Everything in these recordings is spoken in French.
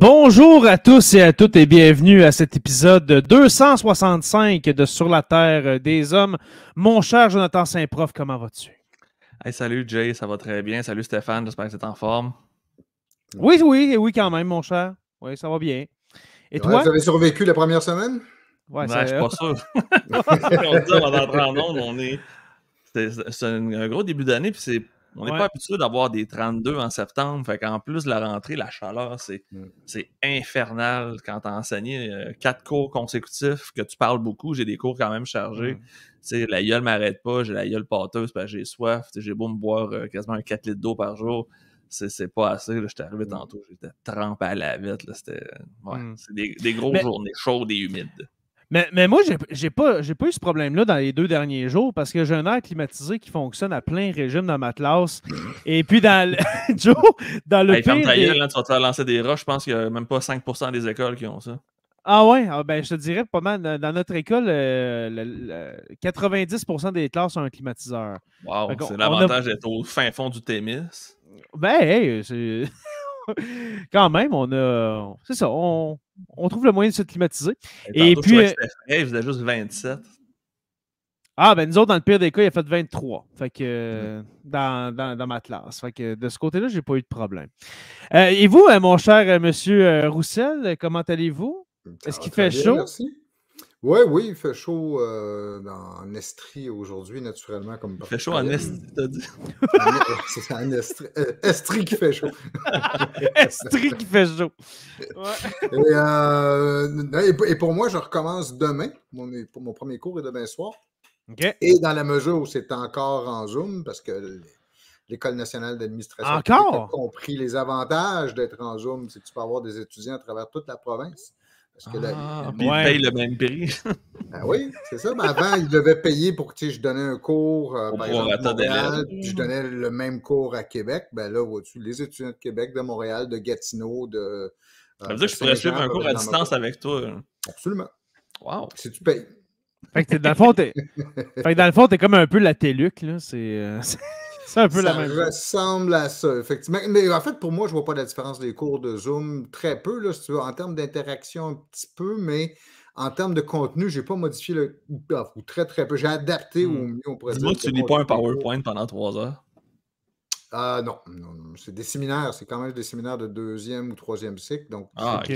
Bonjour à tous et à toutes et bienvenue à cet épisode 265 de Sur la Terre des Hommes. Mon cher Jonathan Saint-Prof, comment vas-tu? salut Jay, ça va très bien. Salut Stéphane, j'espère que tu es en forme. Oui, oui, oui, quand même, mon cher. Oui, ça va bien. Et toi? Vous avez survécu la première semaine? Ouais, ben, je suis pas sûr. on on est. C'est un gros début d'année, puis c'est on n'est pas habitué d'avoir des 32 en septembre. Fait qu'en plus la rentrée, la chaleur, c'est mm. infernal quand as enseigné euh, quatre cours consécutifs, que tu parles beaucoup. J'ai des cours quand même chargés. Mm. La gueule m'arrête pas, j'ai la gueule pâteuse parce j'ai soif. J'ai beau me boire euh, quasiment 4 litres d'eau par jour. C'est pas assez. J'étais arrivé mm. tantôt, j'étais trempé à la vite. C'était ouais, des, des grosses journées chaudes et humides. Mais, moi, j'ai pas, pas eu ce problème-là dans les deux derniers jours parce que j'ai un air climatisé qui fonctionne à plein régime dans ma classe. Mhm. Et puis, dans le, Joe, dans le pire... Hein, tu vas te lancer des roches. Je pense qu'il n'y a même pas 5% des écoles qui ont ça. Ah ouais, ah, ben, je te dirais pas mal. Dans notre école, 90% euh, des classes ont un climatiseur. Wow, c'est l'avantage d'être au fin fond du Témis. Ben, hey, c'est... quand même, on a. C'est ça, on, trouve le moyen de se climatiser. Et, puis. Euh, il faisait juste 27. Ah, ben nous autres, dans le pire des cas, il a fait 23. Fait que mm-hmm. dans, dans, dans, ma classe. Fait que de ce côté-là, je n'ai pas eu de problème. Euh, et vous, euh, mon cher monsieur Roussel, comment allez-vous? Est-ce qu'il fait chaud? Merci. Oui, oui, il fait chaud euh, en Estrie aujourd'hui, naturellement. Comme il fait chaud en Estrie, t'as dit. E, c'est en euh, Estrie. qui fait chaud. Estrie qui fait chaud. Euh, et, pour moi, je recommence demain. Mon, mon premier cours est demain soir. Et dans la mesure où c'est encore en Zoom, parce que l'École nationale d'administration a compris les avantages d'être en Zoom, c'est que tu peux avoir des étudiants à travers toute la province. Parce que ah, le même prix. ah oui, c'est ça. Mais avant, ils devaient payer pour que je donnais un cours, à euh, Montréal, je donnais le même cours à Québec. Ben là, vois-tu, les étudiants de Québec, de Montréal, de Gatineau, de. Euh, ça veut dire que je pourrais suivre un cours à distance avec toi. Absolument. Wow. Si tu payes. Fait que dans le fond, t'es, dans le fond, t'es comme un peu la TELUC, là. C'est. Euh, ça la même ressemble à ça, effectivement. Mais en fait, pour moi, je ne vois pas la différence des cours de Zoom. Très peu, là, si tu veux, en termes d'interaction, un petit peu, mais en termes de contenu, je n'ai pas modifié le. Ah, ou très, très peu. J'ai adapté au hmm. mieux, on pourrait moi tu n'es pas un PowerPoint pendant trois heures. Ah non, non, c'est des séminaires, c'est quand même des séminaires de deuxième ou troisième cycle. Donc, ah, Il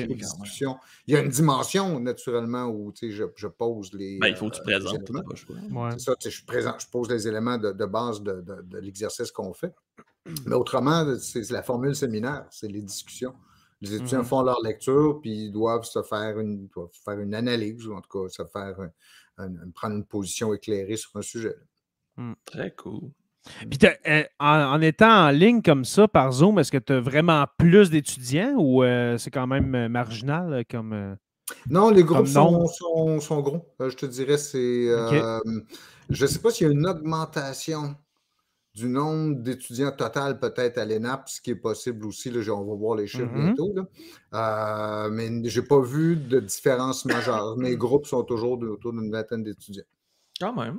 y a une dimension, naturellement, où je, je pose les. Ben, il faut tu euh, C'est ça, je, présente, je pose les éléments de, base de, l'exercice qu'on fait. Mais autrement, c'est la formule séminaire, c'est les discussions. Les étudiants mhm. font leur lecture, puis ils doivent se faire une, faire une analyse, ou en tout cas, se faire prendre une position éclairée sur un sujet. Hmm. Très cool. Puis euh, en, étant en ligne comme ça par Zoom, est-ce que tu as vraiment plus d'étudiants ou euh, c'est quand même euh, marginal comme. Non, les groupes sont, sont, gros. je te dirais, c'est. je ne sais pas s'il y a une augmentation du nombre d'étudiants total peut-être à l'ENAP, ce qui est possible aussi. Là, on va voir les chiffres mm-hmm. bientôt. mais je n'ai pas vu de différence majeure. Mes groupes sont toujours autour d'une vingtaine d'étudiants. Quand même.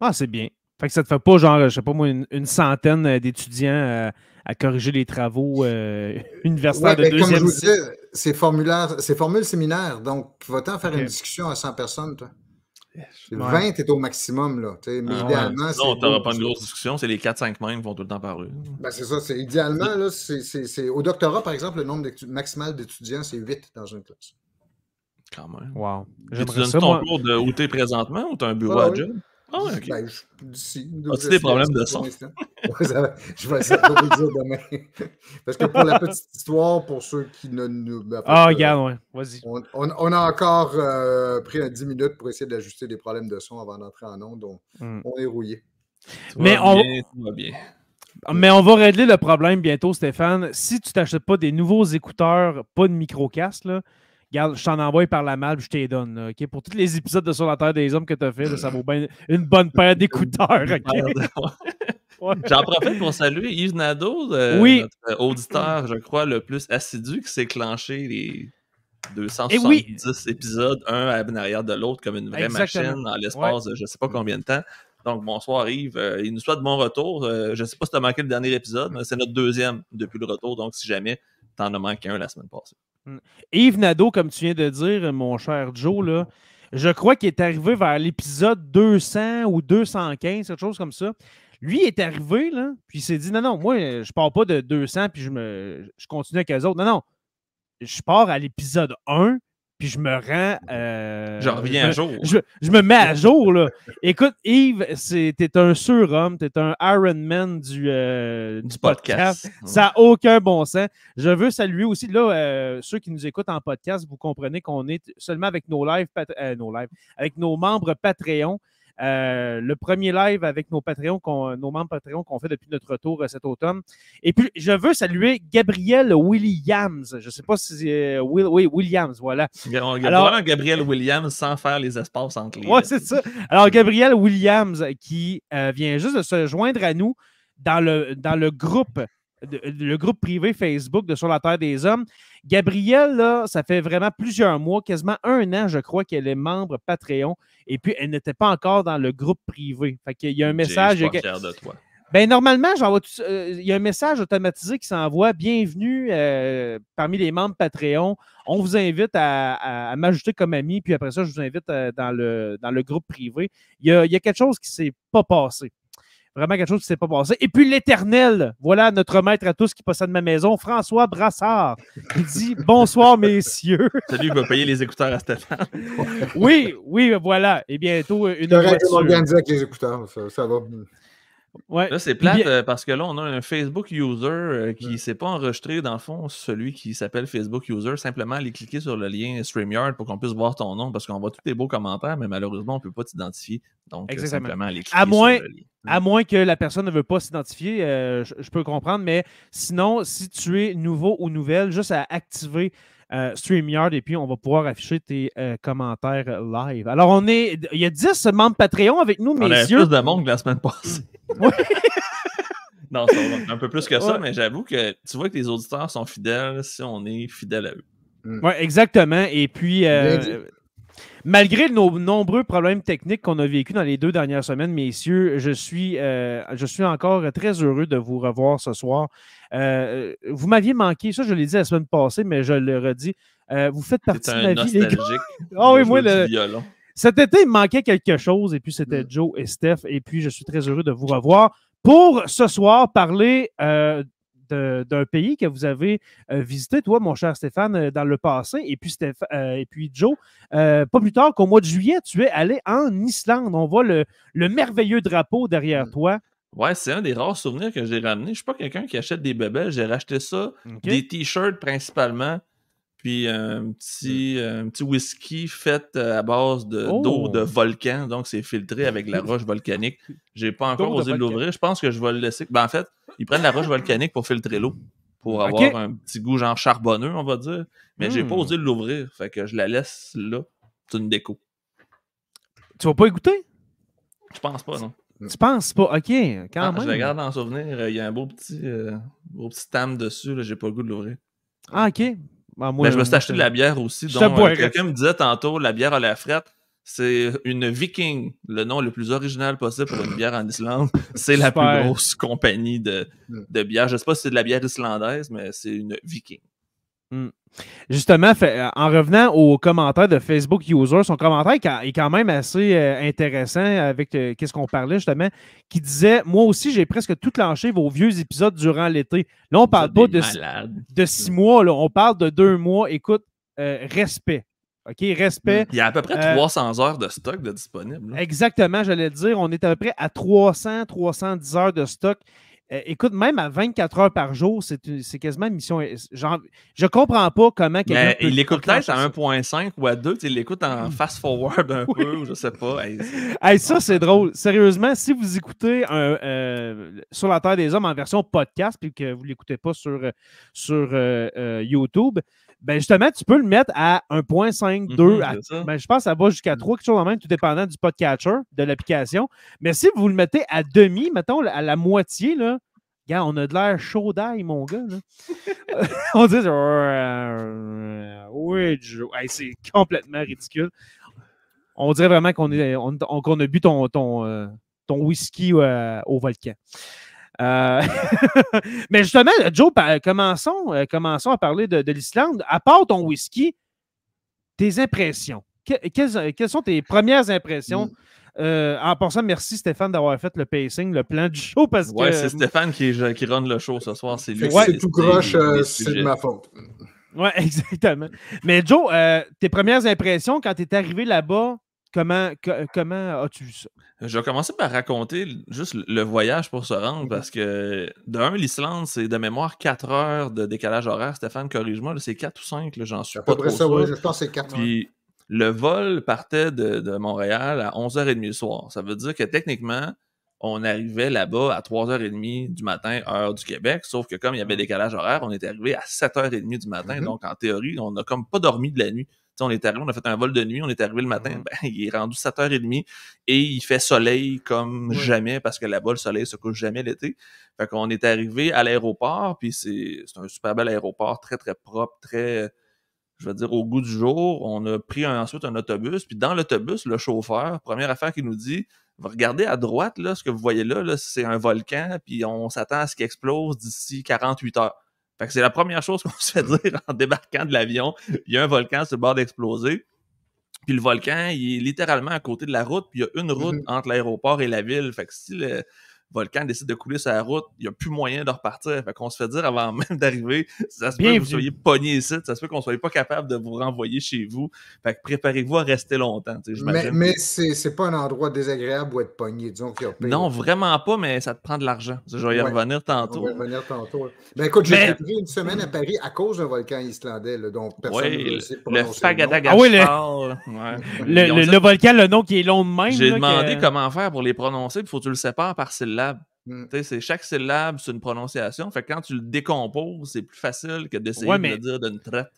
Ah, c'est bien. Fait que ça te fait pas, genre, je sais pas moi, une, centaine euh, d'étudiants euh, à, corriger les travaux euh, universitaires de ben, deuxième. Comme je vous disais, c'est formulaire, c'est formule séminaire. Donc, va-t'en faire une discussion à 100 personnes, 20 est au maximum, là. Mais ah, idéalement, Non, pas une grosse discussion, c'est les 4-5 mêmes qui vont tout le temps par Ben, c'est ça. C'est, idéalement, là, c'est, au doctorat, par exemple, le nombre maximal d'étudiants, c'est 8 dans une classe. Quand même. Wow. tu donnes ça, ton cours de où t'es présentement ou as un bureau ah, à job? Ah, ben, d'ici. As-tu des hein, problèmes de son? je vais essayer de vous dire demain. Parce que pour la petite histoire, pour ceux qui ne nous. Ben, ah, euh, regarde, ouais. Vas-y. On, a encore euh, pris 10 minutes pour essayer d'ajuster des problèmes de son avant d'entrer en ondes. Donc, hmm. on est rouillé. Mais on. va Mais on va régler le problème bientôt, Stéphane. Si tu t'achètes pas des nouveaux écouteurs, pas de micro là. Regarde, je t'en envoie par la malle, je t'ai donne. Pour tous les épisodes de Sur la Terre des Hommes que tu as fait, ça vaut bien une bonne paire d'écouteurs. J'en profite pour saluer Yves Nadeau, euh, notre auditeur, je crois, le plus assidu qui s'est clenché les 270 épisodes, un à l'arrière de l'autre, comme une vraie machine, dans l'espace de je ne sais pas mm. combien de temps. Donc, bonsoir Yves. Euh, il nous souhaite bon retour. Euh, je ne sais pas si tu as manqué le dernier épisode, mais c'est notre deuxième depuis le retour. Donc, si jamais tu en as manqué un la semaine passée. Mm. Yves Nadeau, comme tu viens de dire, mon cher Joe, là, je crois qu'il est arrivé vers l'épisode 200 ou 215, quelque chose comme ça. Lui est arrivé, là, puis il s'est dit non, non, moi, je pars pas de 200 puis je, me, je continue avec les autres. Non, non, je pars à l'épisode 1, puis je me rends. Euh, reviens à jour. Je, me mets à jour, là. Écoute, Yves, t'es un surhomme, t'es un Iron Man du, euh, du podcast. Ça n'a aucun bon sens. Je veux saluer aussi, là, euh, ceux qui nous écoutent en podcast, vous comprenez qu'on est seulement avec nos lives, euh, nos lives, avec nos membres Patreon. Euh, le premier live avec nos Patreons, nos membres Patreon qu'on fait depuis notre retour euh, cet automne. Et puis, je veux saluer Gabriel Williams. Je ne sais pas si. c'est... Euh, oui, Williams, voilà. On Alors, Gabriel Williams sans faire les espaces entre les. Oui, c'est ça. Alors, Gabriel Williams qui vient juste de se joindre à nous dans le, dans le groupe le groupe privé Facebook de Sur la Terre des Hommes. Gabrielle, là, ça fait vraiment plusieurs mois, quasiment un an, je crois, qu'elle est membre Patreon. Et puis, elle n'était pas encore dans le groupe privé. Fait qu'il y a un message. Je suis fier de toi. Ben, normalement, euh, il y a un message automatisé qui s'envoie. Bienvenue euh, parmi les membres Patreon. On vous invite à, m'ajouter comme ami, puis après ça, je vous invite euh, dans, le, le groupe privé. Il y y a, quelque chose qui ne s'est pas passé. Vraiment quelque chose qui ne s'est pas passé. Et puis l'éternel, voilà notre maître à tous qui possède ma maison, François Brassard, qui dit Bonsoir, messieurs. Salut, il va payer les écouteurs à Stéphane. oui, oui, voilà. Et bientôt, euh, une. organisé avec les écouteurs, ça, va. Là, c'est plate euh, parce que là, on a un Facebook user euh, qui ne s'est pas enregistré, dans le fond, celui qui s'appelle Facebook user. Simplement, aller cliquer sur le lien StreamYard pour qu'on puisse voir ton nom parce qu'on voit tous tes beaux commentaires, mais malheureusement, on ne peut pas t'identifier. Donc, Exactement. simplement, cliquer à moins, à mm. moins que la personne ne veut pas s'identifier, euh, je, peux comprendre, mais sinon, si tu es nouveau ou nouvelle, juste à activer euh, StreamYard et puis on va pouvoir afficher tes euh, commentaires live. Alors, on est. Il y a 10 membres Patreon avec nous, messieurs. On a plus de monde la semaine passée. non, c'est un peu plus que ça, mais j'avoue que tu vois que les auditeurs sont fidèles si on est fidèle à eux. Mm. Oui, exactement. Et puis. Malgré nos nombreux problèmes techniques qu'on a vécu dans les deux dernières semaines, messieurs, je suis, euh, je suis encore très heureux de vous revoir ce soir. Euh, vous m'aviez manqué, ça je l'ai dit la semaine passée, mais je le redis. Euh, vous faites partie de ma vie. oh, oui, moi, Cet été, il me manquait quelque chose, et puis c'était mm. Joe et Steph, et puis je suis très heureux de vous revoir pour ce soir parler d'un pays que vous avez euh, visité, toi, mon cher Stéphane, euh, dans le passé. Et puis, euh, et puis Joe, pas plus tard qu'au mois de juillet, tu es allé en Islande. On voit le, le merveilleux drapeau derrière mm. toi. Ouais, c'est un des rares souvenirs que j'ai ramené. Je ne suis pas quelqu'un qui achète des bébés J'ai racheté ça, des t-shirts principalement, puis un petit, mm. petit whisky fait euh, à base oh! d'eau de volcan. Donc, c'est filtré avec la roche volcanique. J'ai pas encore osé l'ouvrir. Je pense que je vais le laisser. Ben, en fait, ils prennent la roche volcanique pour filtrer l'eau. Pour avoir un petit goût genre charbonneux, on va dire. Mais j'ai pas hmm. osé l'ouvrir. Fait que je la laisse là. C'est une déco. Tu vas pas écouter? Je Je pense pas, non. Tu penses pas? Ok, quand ah, même. Je regarde en souvenir. Il y a un beau petit, euh, petit tam dessus. Là, j'ai pas le goût de l'ouvrir. Ah, ok. Ben, mais ben, je me suis acheté de la bière aussi. Euh, quelqu'un me disait tantôt, la bière à la frette, c'est une Viking, le nom le plus original possible pour une bière en Islande. C'est la plus grosse compagnie de, mm. de bière. Je ne sais pas si c'est de la bière islandaise, mais c'est une Viking. Mm. Justement, euh, en revenant au commentaire de Facebook User, son commentaire est quand même assez euh, intéressant avec euh, qu'est-ce qu'on parlait justement, qui disait Moi aussi, j'ai presque tout lâché vos vieux épisodes durant l'été. Là, on ne parle pas de, six mois, là, on parle de deux mois. Écoute, respect. OK, respect. Mm. Il y a à peu près 300 heures de stock de disponible. Exactement, j'allais dire. On est à peu près à 300, 310 heures de stock. Euh, écoute, même à 24 heures par jour, c'est quasiment une mission. Genre, euh, je comprends pas comment quelqu'un. Il l'écoute peut-être à 1.5 ou à 2, il l'écoute en hmm. fast-forward un peu, ou je sais pas. ça, c'est drôle. Sérieusement, si vous écoutez euh, Sur la Terre des Hommes en version podcast, puis que vous l'écoutez pas sur, sur YouTube, ben justement, tu peux le mettre à 1.5, 2, mhm, ben, je pense que ça va jusqu'à 3, quelque chose de même, tout dépendant du podcatcher, de l'application. Mais si vous le mettez à demi, mettons à la moitié, là, regarde, on a de l'air chaud d'ail, mon gars. on dit oui, c'est complètement ridicule. On dirait vraiment qu'on a bu ton, euh, whisky euh, au volcan. Euh, mais justement, Joe, commençons, euh, commençons à parler de, l'Islande. À part ton whisky, tes impressions. Euh, quelles, sont tes premières impressions? Mm. en pensant, merci Stéphane d'avoir fait le pacing, le plan du show. Parce c'est Stéphane qui, qui run le show ce soir. C'est lui. c'est tout croche, c'est de ma faute. Oui, exactement. Mais Joe, tes premières impressions quand tu es arrivé là-bas, comment, comment as-tu vu ça? Je vais commencer par raconter juste le voyage pour se rendre mhm. parce que, d'un, l'Islande, c'est de mémoire 4 heures de décalage horaire. Stéphane, corrige-moi, c'est 4 ou 5, j'en suis pas trop sûr. Oui, je c'est 4 Puis, le vol partait de, Montréal à 11h30 le soir. Ça veut dire que techniquement, on arrivait là-bas à 3h30 du matin, heure du Québec, sauf que comme il y avait mhm. décalage horaire, on était arrivé à 7h30 du matin. Mhm. Donc, en théorie, on n'a comme pas dormi de la nuit on est arrivé, on a fait un vol de nuit, on est arrivé le matin, mm-hmm. ben, il est rendu 7h30 et il fait soleil comme jamais parce que là-bas, le soleil se couche jamais l'été. Fait qu'on est arrivé à l'aéroport, puis c'est un super bel aéroport, très, très propre, très, je veux dire, au goût du jour. On a pris ensuite un autobus, puis dans l'autobus, le chauffeur, première affaire qu'il nous dit, regardez à droite, là, ce que vous voyez là, là c'est un volcan, puis on s'attend à ce qu'il explose d'ici 48 heures. Fait que c'est la première chose qu'on se fait dire en débarquant de l'avion. Il y a un volcan sur le bord d'exploser. Puis le volcan, il est littéralement à côté de la route, puis il y a une route mm-hmm. entre l'aéroport et la ville. Fait que si le, Volcan décide de couler sa route, il n'y a plus moyen de repartir. Fait qu'on se fait dire avant même d'arriver, ça se peut que vous soyez pogné ici, ça se peut qu'on soit pas capable de vous renvoyer chez vous. Fait que préparez-vous à rester longtemps. Mais, mais c'est pas un endroit désagréable où être pogné, disons Non, vraiment pas, mais ça te prend de l'argent. Je vais y revenir tantôt. On va revenir tantôt. Ben écoute, j'ai pris une semaine à Paris à cause d'un volcan islandais, donc personne ne le, sait ah le... volcan, le nom qui est long de même. J'ai demandé comment faire pour les prononcer, il faut que tu le sépares par celle-là. Mmh. Chaque syllabe, c'est une prononciation. Fait quand tu le décomposes, c'est plus facile que d'essayer de le dire d'une traite.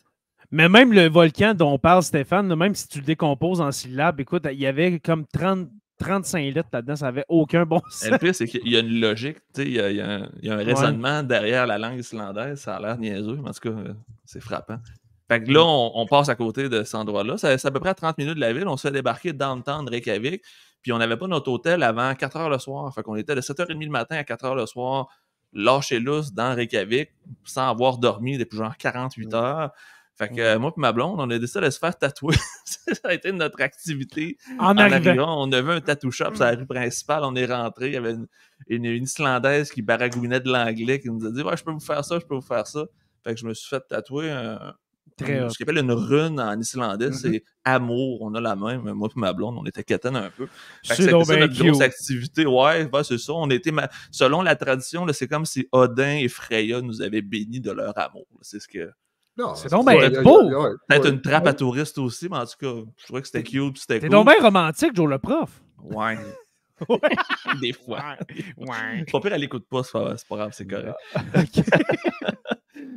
Mais même le volcan dont on parle Stéphane, même si tu le décomposes en syllabes, écoute, il y avait comme 30, 35 litres là-dedans, ça n'avait aucun bon sens. le pire, c'est qu'il y a une logique, il y, a, un, raisonnement derrière la langue islandaise, ça a l'air niaiseux, mais en tout cas, euh, c'est frappant. Fait que mmh. là, on, passe à côté de cet endroit-là. C'est à peu près à 30 minutes de la ville. On se fait débarquer temps de Reykjavik. Puis on n'avait pas notre hôtel avant 4 heures le soir. Fait qu'on était de 7h30 le matin à 4 h le soir, lâché lousse dans Reykjavik, sans avoir dormi depuis genre 48 heures. Fait que moi et ma blonde, on a décidé de se faire tatouer. ça a été notre activité. En, arrivant, on avait un tattoo shop sur la rue mm. principale. On est rentré. Il y avait une, Islandaise qui baragouinait de l'anglais qui nous a dit ouais, Je peux vous faire ça, je peux vous faire ça. Fait que je me suis fait tatouer un, ce qu'on appelle une rune en islandais, mm-hmm. c'est amour. On a la même. Moi et ma blonde, on était catane un peu. C'est une grosse activité. Ouais, c'est ça. On était Selon la tradition, c'est comme si Odin et Freya nous avaient bénis de leur amour. C'est ce que. Non, c'est donc beau! Peut-être une trappe à touristes aussi, mais en tout cas, je trouvais que c'était cute, c'était cool. donc bien romantique, Joe le prof! Ouais. Des fois. Ouais. ouais. Pas pire, elle écoute pas, c'est pas, grave, c'est correct. ok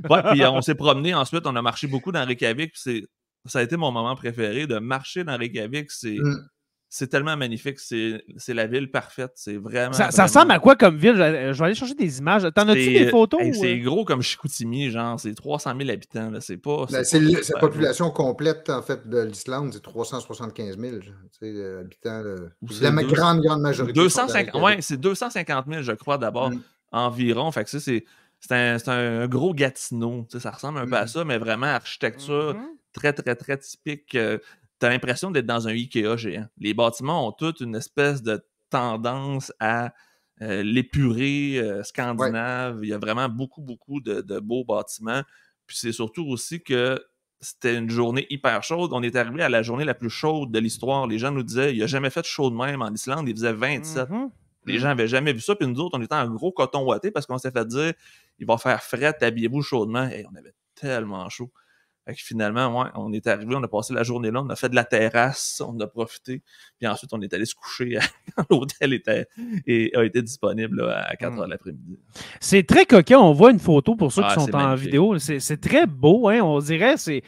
Ouais, puis euh, on s'est promené ensuite, on a marché beaucoup dans Reykjavik. C'est, ça a été mon moment préféré de marcher dans Reykjavik. C'est, mm. c'est tellement magnifique. C'est, la ville parfaite. C'est vraiment. Ça, ressemble à quoi comme ville Je, vais aller chercher des images. T'en as-tu des photos C'est euh? gros comme Chicoutimi, genre. C'est 300 000 habitants. Là. C'est pas. Ben, c'est la population complète en fait de l'Islande. C'est 375 000 sais, euh, habitants. La grande, grande majorité. 250... Ouais, c'est 250 000, je crois, d'abord, mm. environ. Fait que ça, c'est c'est un, gros Gatineau. Ça ressemble un peu à mmh. ça, mais vraiment architecture mmh très, très, très typique. Euh, tu as l'impression d'être dans un IKEA géant. Les bâtiments ont toutes une espèce de tendance à euh, l'épurer euh, scandinave. Il y a vraiment beaucoup, beaucoup de, beaux bâtiments. Puis c'est surtout aussi que c'était une journée hyper chaude. On est arrivé à la journée la plus chaude de l'histoire. Les gens nous disaient il n'y a jamais fait chaud de même en Islande. Il faisait 27. Les gens n'avaient jamais vu ça. Puis nous autres, on était en gros coton ouaté parce qu'on s'est fait dire il va faire fret, habillez-vous chaudement. Et on avait tellement chaud. Fait que finalement, on est arrivé, on a passé la journée là, on a fait de la terrasse, on a profité. Puis ensuite, on est allé se coucher quand l'hôtel était et a été disponible à 4 heures de hmm. l'après-midi. C'est très coquin. On voit une photo pour ceux qui ah, sont en vidéo. C'est très beau. Hein? On dirait, c'est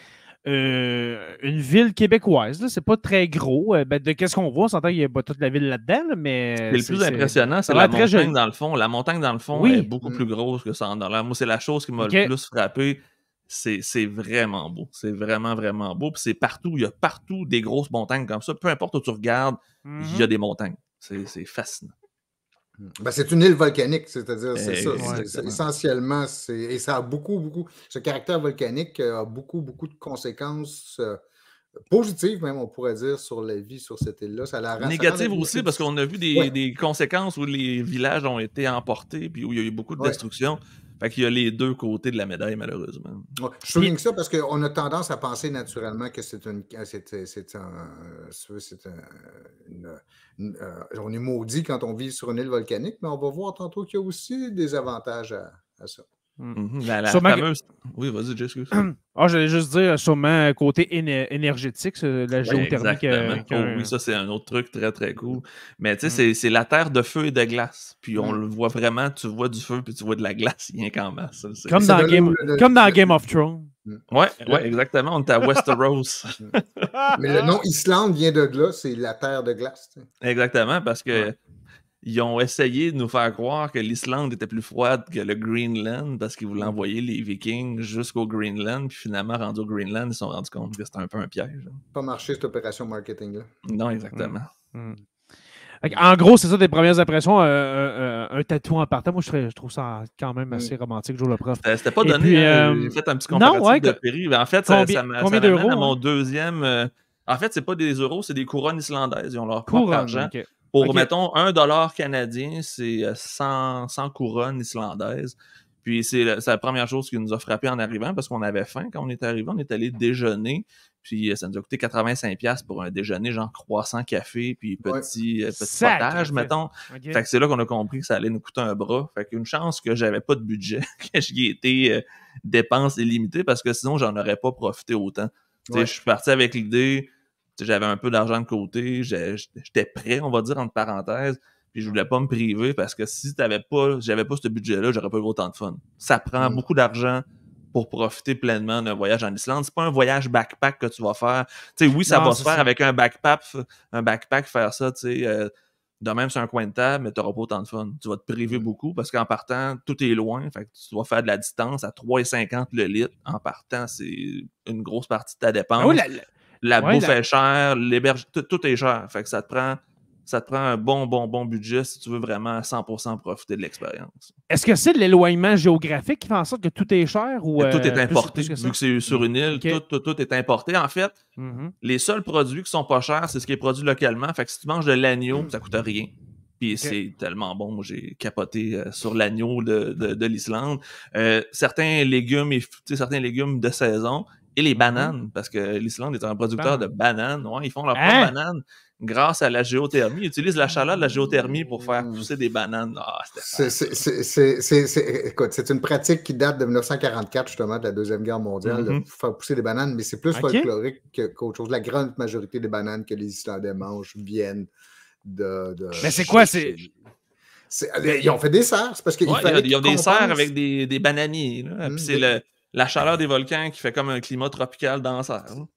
euh, une ville québécoise. C'est pas très gros. Euh, ben, de qu'est-ce qu'on voit, on s'entend qu'il y a pas toute la ville là-dedans, mais. C'est le plus impressionnant, c'est la montagne dans le fond. La montagne dans le fond est beaucoup plus grosse que ça en Moi, c'est la chose qui m'a le plus frappé. C'est vraiment beau. C'est vraiment, vraiment beau. Puis c'est partout. Il y a partout des grosses montagnes comme ça. Peu importe où tu regardes, il y a mm-hmm. des montagnes. C'est fascinant. Ben, c'est une île volcanique, c'est-à-dire, essentiellement, c'est, et ça a beaucoup, beaucoup. Ce caractère volcanique euh, a beaucoup, beaucoup de conséquences euh, positives, même, on pourrait dire, sur la vie sur cette île-là. Ça Négative aussi, parce qu'on a vu des, conséquences où les villages ont été emportés, puis où il y a eu beaucoup de destruction. Fait qu'il y a les deux côtés de la médaille, malheureusement. je souligne ça parce qu'on a tendance à penser naturellement que c'est une. C'est un. Euh, on est maudit quand on vit sur une île volcanique, mais on va voir tantôt qu'il y a aussi des avantages à ça. Mm. Mhm. la, fameuse... Oui, vas-y, ah, j'allais juste dire, sûrement côté énergétique, la ben, géothermie. Oh oui, ça, c'est un autre truc très, très cool. Mais tu sais, mm. c'est la terre de feu et de glace. Puis on mm. le voit vraiment, tu vois du feu, puis tu vois de la glace, rien qu'en masse. Comme dans, Game... Comme dans, Game... of Thrones. Ouais, exactement. On est à Westeros. Mais le nom Islande vient de là, c'est la terre de glace. Exactement, parce que ils ont essayé de nous faire croire que l'Islande était plus froide que le Greenland parce qu'ils voulaient envoyer les Vikings jusqu'au Greenland. Puis finalement, rendus au Greenland, ils se sont rendus compte que c'était un peu un piège. Pas marché cette opération marketing-là. Non, exactement. Mm. Mm. En gros, c'est ça des premières impressions. Euh, euh, euh, un tatou en partant, moi, je, trouve ça quand même assez mm. romantique, Joe le prof. C'était pas donné. Hein, fait un petit comparatif de péri. En fait, ça, ça, combien à mon deuxième... En fait, c'est pas des euros, c'est des couronnes islandaises. Ils ont leur propre argent. Pour, mettons, un dollar canadien, c'est 100, euh, couronnes islandaises. Puis c'est la, première chose qui nous a frappé en arrivant parce qu'on avait faim quand on est arrivé. On est allé déjeuner. Puis euh, ça nous a coûté 85$ pour un déjeuner, genre croissant, café, puis petit, euh, potage, mettons. Fait que c'est là qu'on a compris que ça allait nous coûter un bras. Fait qu'une chance que j'avais pas de budget, que j'y étais dépense illimitée, parce que sinon, j'en aurais pas profité autant. Je suis parti avec l'idée, j'avais un peu d'argent de côté, j'étais prêt, on va dire, entre parenthèses, puis je voulais pas me priver parce que si t'avais pas, j'avais pas ce budget-là, j'aurais pas eu autant de fun. Ça prend mm. beaucoup d'argent pour profiter pleinement d'un voyage en Islande. C'est pas un voyage backpack que tu vas faire. sais, oui, ça va se faire avec un backpack, un backpack faire ça, tu sais. Euh, de même sur un coin de table, mais tu n'auras pas autant de fun. Tu vas te priver mm. beaucoup parce qu'en partant, tout est loin. Fait que tu dois faire de la distance à 3,50 le litre. En partant, c'est une grosse partie de ta ben dépense. La bouffe est chère, l'hébergement, tout est cher. Fait que ça te prend ça prend un bon, bon, bon budget si tu veux vraiment 100% profiter de l'expérience. Est-ce que c'est l'éloignement géographique qui fait en sorte que tout est cher ou euh, tout est euh, importé vu que c'est sur une île, tout, tout, est importé. En fait, mm-hmm. les seuls produits qui sont pas chers, c'est ce qui est produit localement. Fait que si tu manges de l'agneau, ça coûte rien. Puis c'est tellement bon. j'ai capoté euh, sur l'agneau de, l'Islande. certains légumes et certains légumes de saison, les mhm. bananes, parce que l'Islande est un producteur de bananes. ils font leurs propres hein? grâce à la géothermie. Ils utilisent la chaleur de la géothermie pour faire mmh. pousser des bananes. Ah, c'est une pratique qui date de 1944, justement, de la Deuxième Guerre mondiale, pour mmh faire pousser des bananes, mais c'est plus folklorique qu'autre chose. La grande majorité des bananes que les Islandais mangent viennent de. Mais c'est quoi? C'est. Ils ont fait des serres, parce qu'ils Ils ont des serres avec des, bananiers. Là. Mmh. c'est le la chaleur des volcans qui fait comme un climat tropical dans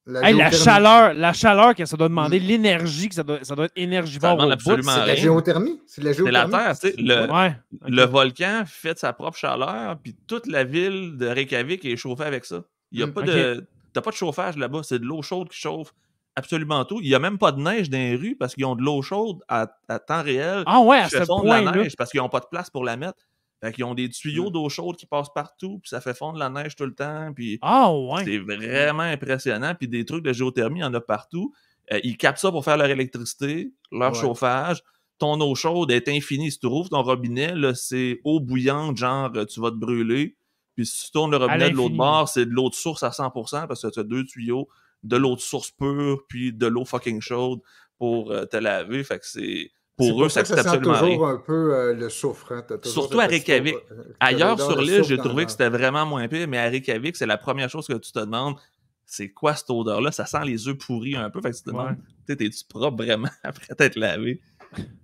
La, la chaleur, la chaleur que ça doit demander, mm. l'énergie que ça doit, ça doit être énergivore. C'est la géothermie. C'est la géothermie. Le, le, volcan fait sa propre chaleur, puis toute la ville de Reykjavik est chauffée avec ça. Il n'y a mm, pas de. T'as pas de chauffage là-bas, c'est de l'eau chaude qui chauffe absolument tout. Il n'y a même pas de neige dans les rues parce qu'ils ont de l'eau chaude à, temps réel. Ah ouais, à ce point de neige là. parce qu'ils n'ont pas de place pour la mettre. Fait qu'ils ont des tuyaux mm. d'eau chaude qui passent partout, puis ça fait fondre la neige tout le temps. Puis ah, C'est vraiment impressionnant. Puis des trucs de géothermie, il y en a partout. Euh, ils captent ça pour faire leur électricité, leur chauffage. Ton eau chaude est infinie. Si tu rouvres ton robinet, c'est eau bouillante, genre euh, tu vas te brûler. Puis si tu tournes le robinet de l'autre bord, c'est de l'eau de source à 100% parce que tu as deux tuyaux, de l'eau de source pure, puis de l'eau fucking chaude pour euh, te laver. Fait que c'est pour eux, ça que absolument rien. un peu euh, le souffre hein. Surtout à Reykjavik. Euh, Ailleurs sur l'île, j'ai trouvé que c'était vraiment moins pire, mais à Reykjavik, c'est la première chose que tu te demandes c'est quoi cette odeur-là? Ça sent les œufs pourris un peu. Fait tu te demandes, t'es-tu propre vraiment après t'être lavé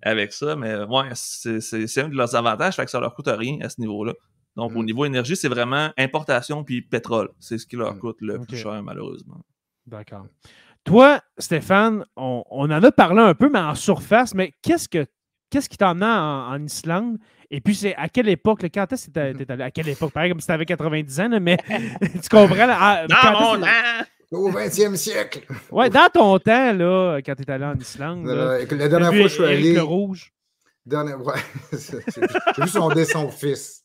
avec ça? Mais ouais, c'est un de leurs avantages, fait que ça leur coûte rien à ce niveau-là. Donc, au mm. niveau énergie, c'est vraiment importation puis pétrole. C'est ce qui leur mm. coûte le plus cher, malheureusement. D'accord. Toi, Stéphane, on, en a parlé un peu, mais en surface, mais qu'est-ce que qu'est-ce qui t'en en, Islande? Et puis, c'est à quelle époque? quand est-ce que t'es allé? À quelle époque? Pareil comme si t'avais 90 ans, mais tu comprends? Là, ah, non, au 20e siècle. Ouais, dans ton temps, là, quand tu es allé en Islande. la dernière fois que je suis allé. Rouge. Dernière... Ouais, c'est juste son fils.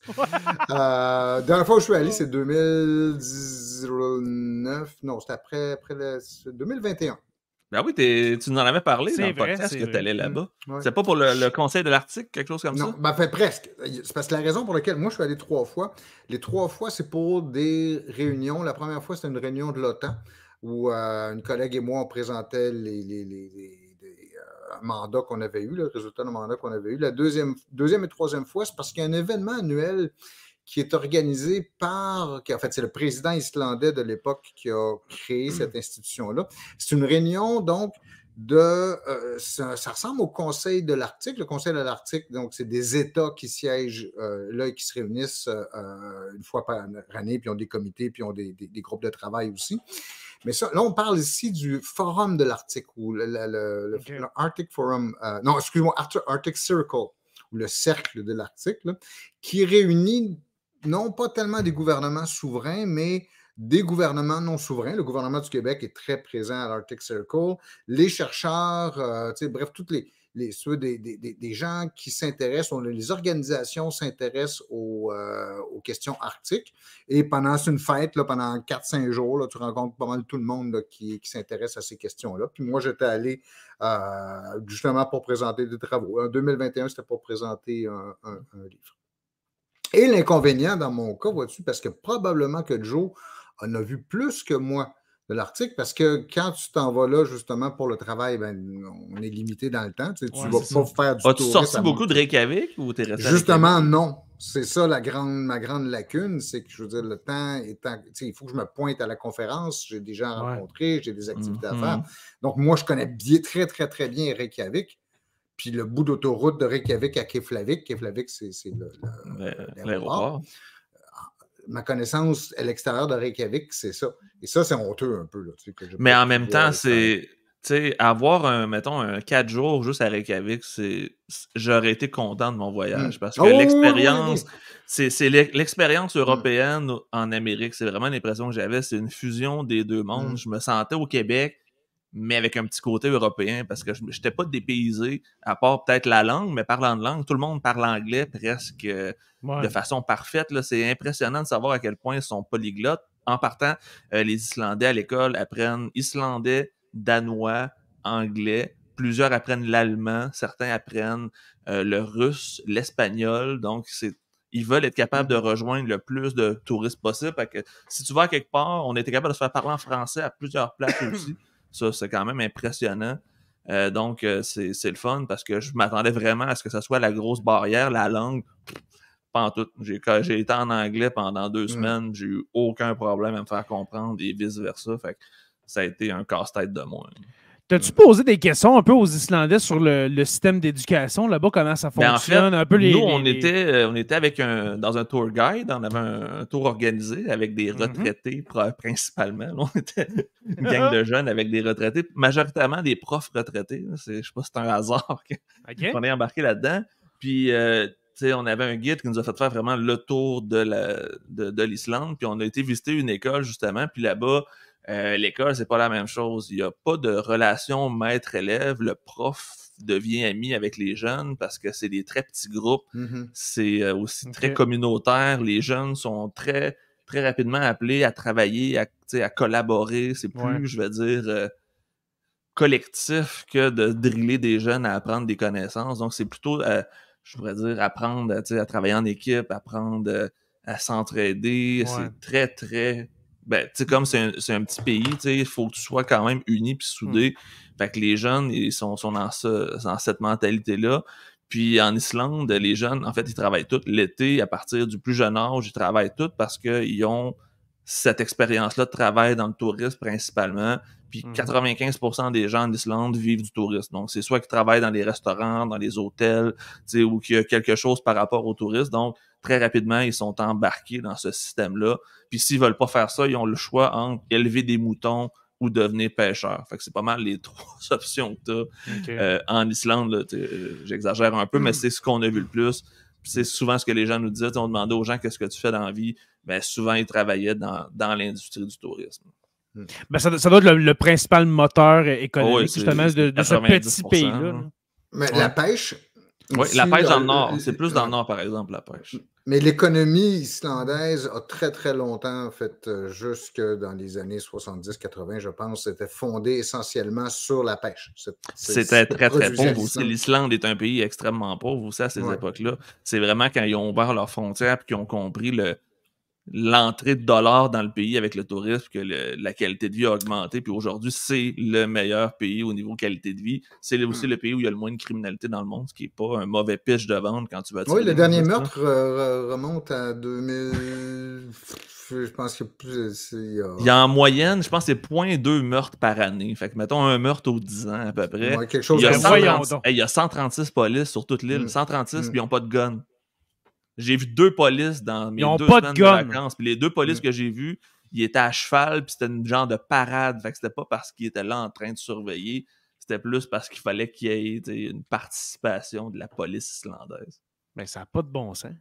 Euh, dernière fois où je suis allé, c'est 2019. Non, c'était après, après 2021. Ben oui, tu nous en avais parlé dans le podcast que tu allais là-bas. Mm. C'est pas pour le, conseil de l'article, quelque chose comme ça? Non, ben presque. C'est parce que la raison pour laquelle moi je suis allé trois fois, les trois fois, c'est pour des réunions. La première fois, c'était une réunion de l'OTAN où euh, une collègue et moi, on présentait les, les mandat qu'on avait eu, le résultat d'un mandat qu'on avait eu. La deuxième, deuxième et troisième fois, c'est parce qu'il y a un événement annuel qui est organisé par, en fait, c'est le président islandais de l'époque qui a créé hmm. cette institution-là. C'est une réunion, donc, de, euh, ça, ressemble au Conseil de l'Arctique. Le Conseil de l'Arctique, donc, c'est des États qui siègent euh, là et qui se réunissent euh, une fois par année, puis ont des comités, puis ont des, des groupes de travail aussi. Mais là, on parle ici du forum de l'Arctique ou le, Arctic Forum, euh, non, excuse-moi, Arctic Circle ou le cercle de l'Arctique, qui réunit non pas tellement des gouvernements souverains, mais des gouvernements non souverains. Le gouvernement du Québec est très présent à l'Arctic Circle. Les chercheurs, euh, bref, toutes les, les, ceux des, gens qui s'intéressent, les organisations s'intéressent euh, aux, questions arctiques. Et pendant une fête, là, pendant 4-5 jours, là, tu rencontres pas tout le monde qui, s'intéresse à ces questions-là. Puis moi, j'étais allé euh, justement pour présenter des travaux. En 2021, c'était pour présenter un, livre. Et l'inconvénient dans mon cas, vois-tu, parce que probablement que Joe en a vu plus que moi de l'article parce que quand tu t'en vas là justement pour le travail, ben, on est limité dans le temps. Tu, ne vas pas faire du As-tu sorti beaucoup de Reykjavik ou t'es resté Justement, non. C'est ça la grande, ma grande lacune, c'est que je veux dire, le temps étant. il faut que je me pointe à la conférence, j'ai des gens à j'ai des mm-hmm. activités à faire. Donc, moi, je connais bien, très, très, très bien Reykjavik. Puis le bout d'autoroute de Reykjavik à Keflavik. Keflavik, c'est le euh, l'aéroport ma connaissance à l'extérieur de Reykjavik, c'est ça. Et ça, c'est honteux un peu. Là, Mais en même temps, c'est. avoir un, mettons, un 4 jours juste à Reykjavik, j'aurais été content de mon voyage. Parce que l'expérience, c'est l'expérience européenne en Amérique. C'est vraiment l'impression que j'avais. C'est une fusion des deux mondes. Hmm. Je me sentais au Québec, mais avec un petit côté européen, parce que je n'étais pas dépaysé, à part peut-être la langue, mais parlant de langue, tout le monde parle anglais presque euh, de façon parfaite. C'est impressionnant de savoir à quel point ils sont polyglottes. En partant, euh, les Islandais à l'école apprennent islandais, danois, anglais. Plusieurs apprennent l'allemand, certains apprennent euh, le russe, l'espagnol. Donc, c'est ils veulent être capables de mm-hmm. rejoindre le plus de touristes possible. Que si tu vas quelque part, on était capable de se faire parler en français à plusieurs places aussi. Ça, c'est quand même impressionnant. Euh, donc, euh, c'est le fun parce que je m'attendais vraiment à ce que ce soit la grosse barrière, la langue. Pas en tout. J'ai été en anglais pendant deux mm. semaines, j'ai eu aucun problème à me faire comprendre et vice-versa. Fait ça a été un casse-tête de moi. T'as-tu posé des questions un peu aux Islandais sur le, système d'éducation là-bas, comment ça ben, fonctionne? un peu les, nous, on, Était, euh, on était avec un, dans un tour guide, on avait un, tour organisé avec des mm-hmm. retraités principalement. on était une gang de jeunes avec des retraités, majoritairement des profs retraités. Je sais pas si c'est un hasard qu'on est embarqué là-dedans. Puis, euh, on avait un guide qui nous a fait faire vraiment le tour de l'Islande. De, puis on a été visiter une école justement, puis là-bas, euh, l'école, c'est pas la même chose. Il n'y a pas de relation maître-élève. Le prof devient ami avec les jeunes parce que c'est des très petits groupes. Mm-hmm. C'est euh, aussi très communautaire. Les jeunes sont très, très rapidement appelés à travailler, à, collaborer. C'est plus, je vais dire, euh, collectif que de driller des jeunes à apprendre des connaissances. Donc, c'est plutôt, je pourrais dire, apprendre à travailler en équipe, apprendre à s'entraider. C'est très, très ben, tu sais, comme c'est un, petit pays, tu sais, il faut que tu sois quand même uni puis hmm. soudé. Fait que les jeunes, ils sont, sont dans, dans cette mentalité-là. Puis en Islande, les jeunes, en fait, ils travaillent tous l'été à partir du plus jeune âge. Ils travaillent tous parce qu'ils ont cette expérience-là de travail dans le tourisme principalement. Puis 95% mhm. des gens en Islande vivent du tourisme. Donc, c'est soit qu'ils travaillent dans les restaurants, dans les hôtels, ou qu'il y a quelque chose par rapport au tourisme. Donc, très rapidement, ils sont embarqués dans ce système-là. Puis s'ils veulent pas faire ça, ils ont le choix entre élever des moutons ou devenir pêcheur. Fait que c'est pas mal les trois options que tu as euh, en Islande. Euh, j'exagère un peu, mais mhm. c'est ce qu'on a vu le plus c'est souvent ce que les gens nous disent. On demandait aux gens qu'est-ce que tu fais dans la vie. mais ben, souvent, ils travaillaient dans, l'industrie du tourisme. Hmm. Ben, ça, doit être le, principal moteur économique, oh, justement, de, ce petit pays-là. Mais la pêche. Oui, la pêche dans le nord. C'est plus dans le euh, nord, par exemple, la pêche. Mais l'économie islandaise a très, très longtemps, en fait, euh, jusque dans les années 70-80, je pense, c'était fondée essentiellement sur la pêche. C'était très, très pauvre aussi. L'Islande est un pays extrêmement pauvre aussi à ces époques-là. C'est vraiment quand ils ont ouvert leurs frontières et qu'ils ont compris le, l'entrée de dollars dans le pays avec le tourisme, que la qualité de vie a augmenté. Puis aujourd'hui, c'est le meilleur pays au niveau qualité de vie. C'est aussi hmm. le pays où il y a le moins de criminalité dans le monde, ce qui n'est pas un mauvais pitch de vente quand tu vas... Oui, le dernier meurtre euh, remonte à 2000... Je pense que plus... Il y a en moyenne, je pense que c'est 0.2 meurtres par année. Fait que mettons un meurtre au 10 ans à peu près. quelque chose il, y a il 136 polices sur toute l'île. 136, hmm. hmm. puis ils n'ont pas de gun. J'ai vu deux polices dans mes deux semaines de, vacances. Puis les deux polices mm. que j'ai vues, ils étaient à cheval, puis c'était une genre de parade. Fait que c'était pas parce qu'ils étaient là en train de surveiller, c'était plus parce qu'il fallait qu'il y ait une participation de la police islandaise. Mais ça n'a pas de bon sens.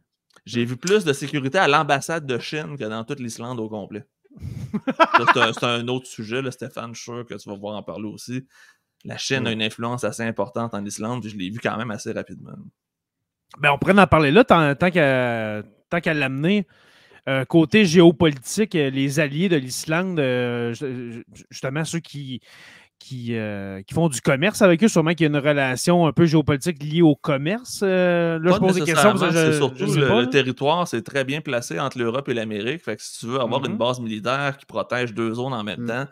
J'ai vu plus de sécurité à l'ambassade de Chine que dans toute l'Islande au complet. c'est un, autre sujet, là, Stéphane, je suis sûr que tu vas voir en parler aussi. La Chine a une influence assez importante en Islande, puis je l'ai vu quand même assez rapidement. Ben, on pourrait en parler là tant, tant qu'à l'amener. Euh, côté géopolitique, euh, les alliés de l'Islande, euh, justement ceux qui, qui, qui, font du commerce avec eux. Sûrement qu'il y a une relation un peu géopolitique liée au commerce. je pose des questions. surtout le, territoire, c'est très bien placé entre l'Europe et l'Amérique. Fait que si tu veux avoir une mhm. base militaire qui protège deux zones en même mm. temps,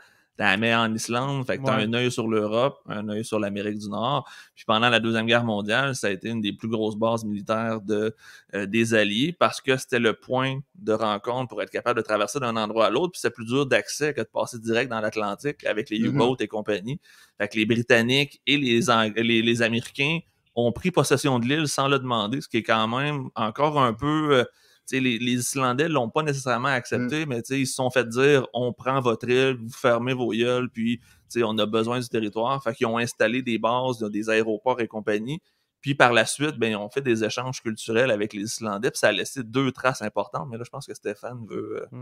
la mer en Islande. Fait que tu un œil sur l'Europe, un œil sur l'Amérique du Nord. Puis pendant la Deuxième Guerre mondiale, ça a été une des plus grosses bases militaires de, euh, des Alliés parce que c'était le point de rencontre pour être capable de traverser d'un endroit à l'autre. Puis c'est plus dur d'accès que de passer direct dans l'Atlantique avec les mm-hmm. U-boats et compagnie. Fait que les Britanniques et les, les, Américains ont pris possession de l'île sans le demander, ce qui est quand même encore un peu. Euh, les, Islandais Islandais l'ont pas nécessairement accepté, mm. mais ils se sont fait dire on prend votre île, vous fermez vos gueules, puis on a besoin du territoire. Fait qu'ils ont installé des bases, des aéroports et compagnie. Puis par la suite, ben, ont fait des échanges culturels avec les Islandais, puis ça a laissé deux traces importantes. Mais là, je pense que Stéphane veut. Euh,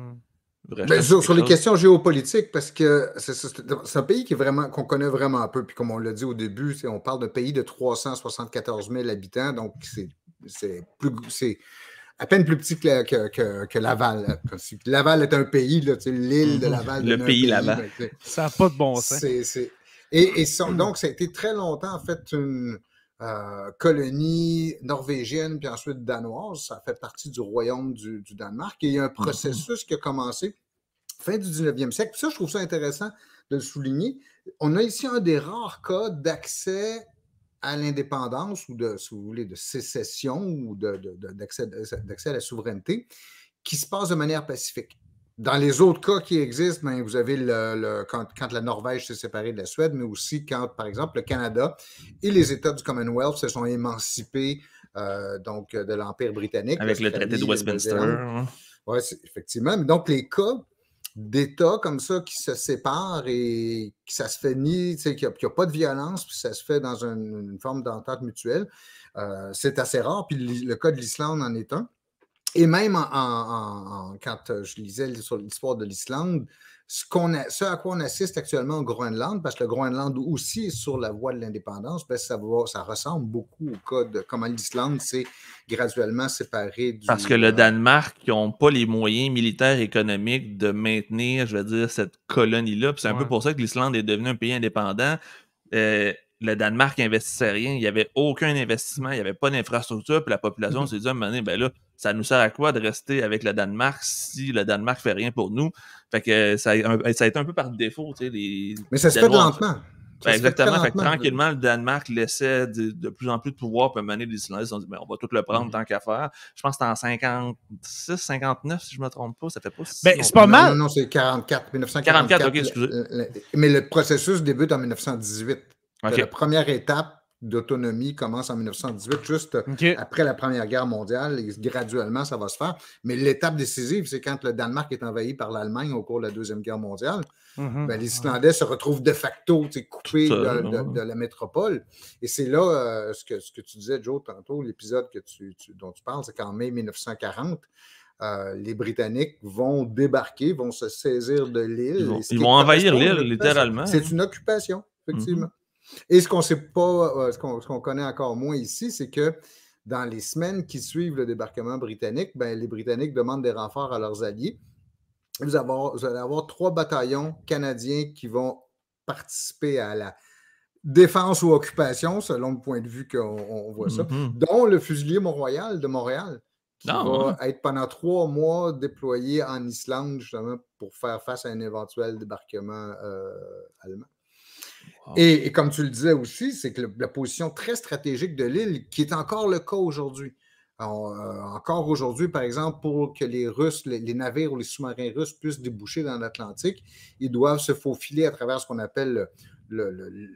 mm. ben, sur, les questions géopolitiques, parce que c'est un pays qui est vraiment qu'on connaît vraiment un peu. Puis comme on l'a dit au début, on parle d'un pays de 374 000 habitants, donc c'est plus à peine plus petit que, que, Laval. Euh, Laval est un pays, l'île de mhm. Laval. Le pays, Laval. Ben, ça n'a pas de bon sens. Et, donc, ça a été très longtemps, en fait, une euh, colonie norvégienne, puis ensuite danoise. Ça fait partie du royaume du, du Danemark. Et il y a un mhm. processus qui a commencé fin du 19e siècle. ça, je trouve ça intéressant de le souligner. On a ici un des rares cas d'accès à l'indépendance ou de, si vous voulez, de sécession ou d'accès à la souveraineté qui se passe de manière pacifique. Dans les autres cas qui existent, ben, vous avez le, quand, la Norvège s'est séparée de la Suède, mais aussi quand, par exemple, le Canada et les États du Commonwealth se sont émancipés euh, donc, de l'Empire britannique. Avec le traité de Westminster. Oui, effectivement. donc, les cas d'États comme ça qui se séparent et qui ça se fait ni, tu qu'il n'y a, pas de violence, puis ça se fait dans une, forme d'entente mutuelle, euh, c'est assez rare. Puis le cas de l'Islande en est un. Et même quand euh, je lisais sur l'histoire de l'Islande, ce, qu'on a, ce à quoi on assiste actuellement au Groenland, parce que le Groenland aussi est sur la voie de l'indépendance, ben, ça, ressemble beaucoup au cas de comment l'Islande s'est graduellement séparée du. Parce que le Danemark, ils n'ont pas les moyens militaires et économiques de maintenir, je veux dire, cette colonie-là. c'est un peu pour ça que l'Islande est devenue un pays indépendant. Euh, le Danemark n'investissait rien, il n'y avait aucun investissement, il n'y avait pas d'infrastructure, puis la population mm-hmm. s'est dit à un ben là, ça nous sert à quoi de rester avec le Danemark si le Danemark fait rien pour nous? Fait que ça, a été un peu par défaut, tu sais, les, Mais ça se fait lentement. Ben, exactement. tranquillement, le Danemark laissait de, plus en plus de pouvoir pour mener les Islandais. Ils ont dit, mais ben, on va tout le prendre mhm. tant qu'à faire. Je pense que c'était en 56, 59, si je ne me trompe pas. Ça fait pas ben, c'est pas mal. Non, c'est 44, 1944. OK, mais le processus débute en 1918. La première étape d'autonomie commence en 1918, juste après la Première Guerre mondiale, et graduellement, ça va se faire. Mais l'étape décisive, c'est quand le Danemark est envahi par l'Allemagne au cours de la Deuxième Guerre mondiale, mhm. ben, les Islandais se retrouvent de facto coupés de, la métropole. Et c'est là euh, ce, que, tu disais, Joe, tantôt, l'épisode dont tu parles, c'est qu'en mai 1940, euh, les Britanniques vont débarquer, vont se saisir de l'île. Ils vont, envahir l'île, littéralement. C'est hein. une occupation, effectivement. Mhm. Et ce qu'on sait pas, euh, ce qu'on connaît encore moins ici, c'est que dans les semaines qui suivent le débarquement britannique, ben, les Britanniques demandent des renforts à leurs alliés. Vous, allez avoir trois bataillons canadiens qui vont participer à la défense ou occupation, selon le point de vue qu'on voit ça, mm-hmm. dont le fusilier Mont-Royal de Montréal, qui ah, va être pendant trois mois déployé en Islande, justement, pour faire face à un éventuel débarquement euh, allemand. Et, comme tu le disais aussi, c'est que la position très stratégique de l'île, qui est encore le cas aujourd'hui, euh, encore aujourd'hui, par exemple, pour que les Russes, les, navires ou les sous-marins russes puissent déboucher dans l'Atlantique, ils doivent se faufiler à travers ce qu'on appelle le,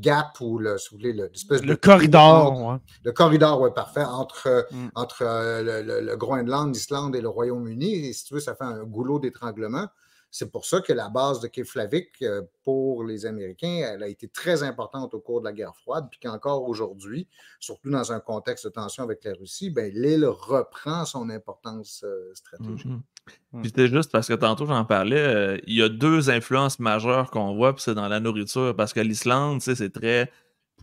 gap ou le, corridor. Le corridor, oui, parfait, entre, mm. euh, le, Groenland, l'Islande et le Royaume-Uni. Et si tu veux, ça fait un goulot d'étranglement. C'est pour ça que la base de Keflavik, euh, pour les Américains, elle a été très importante au cours de la guerre froide, puis qu'encore aujourd'hui, surtout dans un contexte de tension avec la Russie, ben, l'île reprend son importance euh, stratégique. Mm-hmm. Puis c'était juste parce que tantôt j'en parlais, euh, il y a deux influences majeures qu'on voit, puis c'est dans la nourriture, parce que l'Islande, c'est très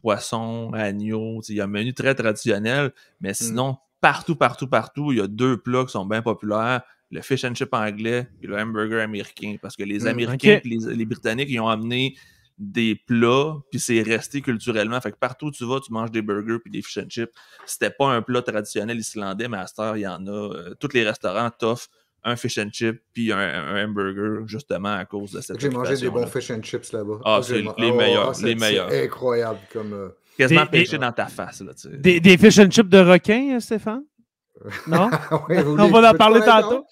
poisson, agneau, il y a un menu très traditionnel, mais mm. sinon, partout, partout, partout, il y a deux plats qui sont bien populaires le fish and chip anglais et le hamburger américain. Parce que les hmm, Américains et les, Britanniques, ils ont amené des plats, puis c'est resté culturellement. Fait que partout où tu vas, tu manges des burgers puis des fish and chips. C'était pas un plat traditionnel islandais, mais à cette heure, il y en a. Euh, tous les restaurants t'offrent un fish and chip puis un, hamburger, justement, à cause de cette J'ai mangé des bons fish and chips là-bas. Ah, c'est les, meilleurs, ah, les meilleurs. incroyable comme... Euh, Quasiment pêché dans ta face, là, Des, des fish and chips de requin, euh, Stéphane? Euh, non? Ah on va en parler tantôt.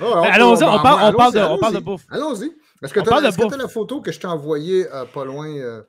Allons-y, on, parle, de, bouffe. Allons-y. est que tu as, la photo que je t'ai envoyée euh, pas loin? Euh,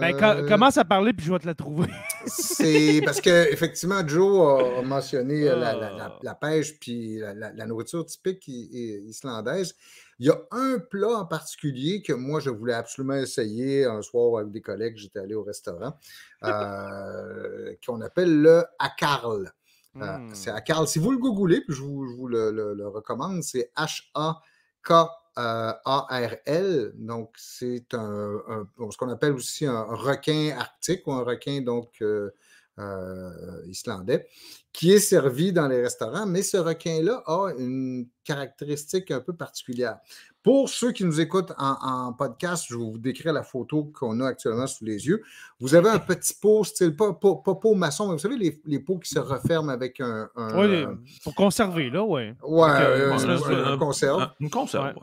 ben, commence à parler, puis je vais te la trouver. c'est parce que effectivement, Joe a, mentionné la, pêche puis la, nourriture typique islandaise. Il y a un plat en particulier que moi, je voulais absolument essayer un soir avec des collègues. J'étais allé au restaurant, qu'on appelle le akarl. Euh, c'est hmm. à Carl. Si vous le googlez, je vous, le, recommande, c'est H-A-K-A-R-L. Donc, c'est ce qu'on appelle aussi un requin arctique ou un requin donc euh, euh, islandais, qui est servi dans les restaurants, mais ce requin-là a une caractéristique un peu particulière. Pour ceux qui nous écoutent en, podcast, je vous décris la photo qu'on a actuellement sous les yeux. Vous avez un petit pot, style pas, pot maçon, mais vous savez, les, pots qui se referment avec un. Euh, pour conserver, là, oui. Oui, on conserve. Une conserve,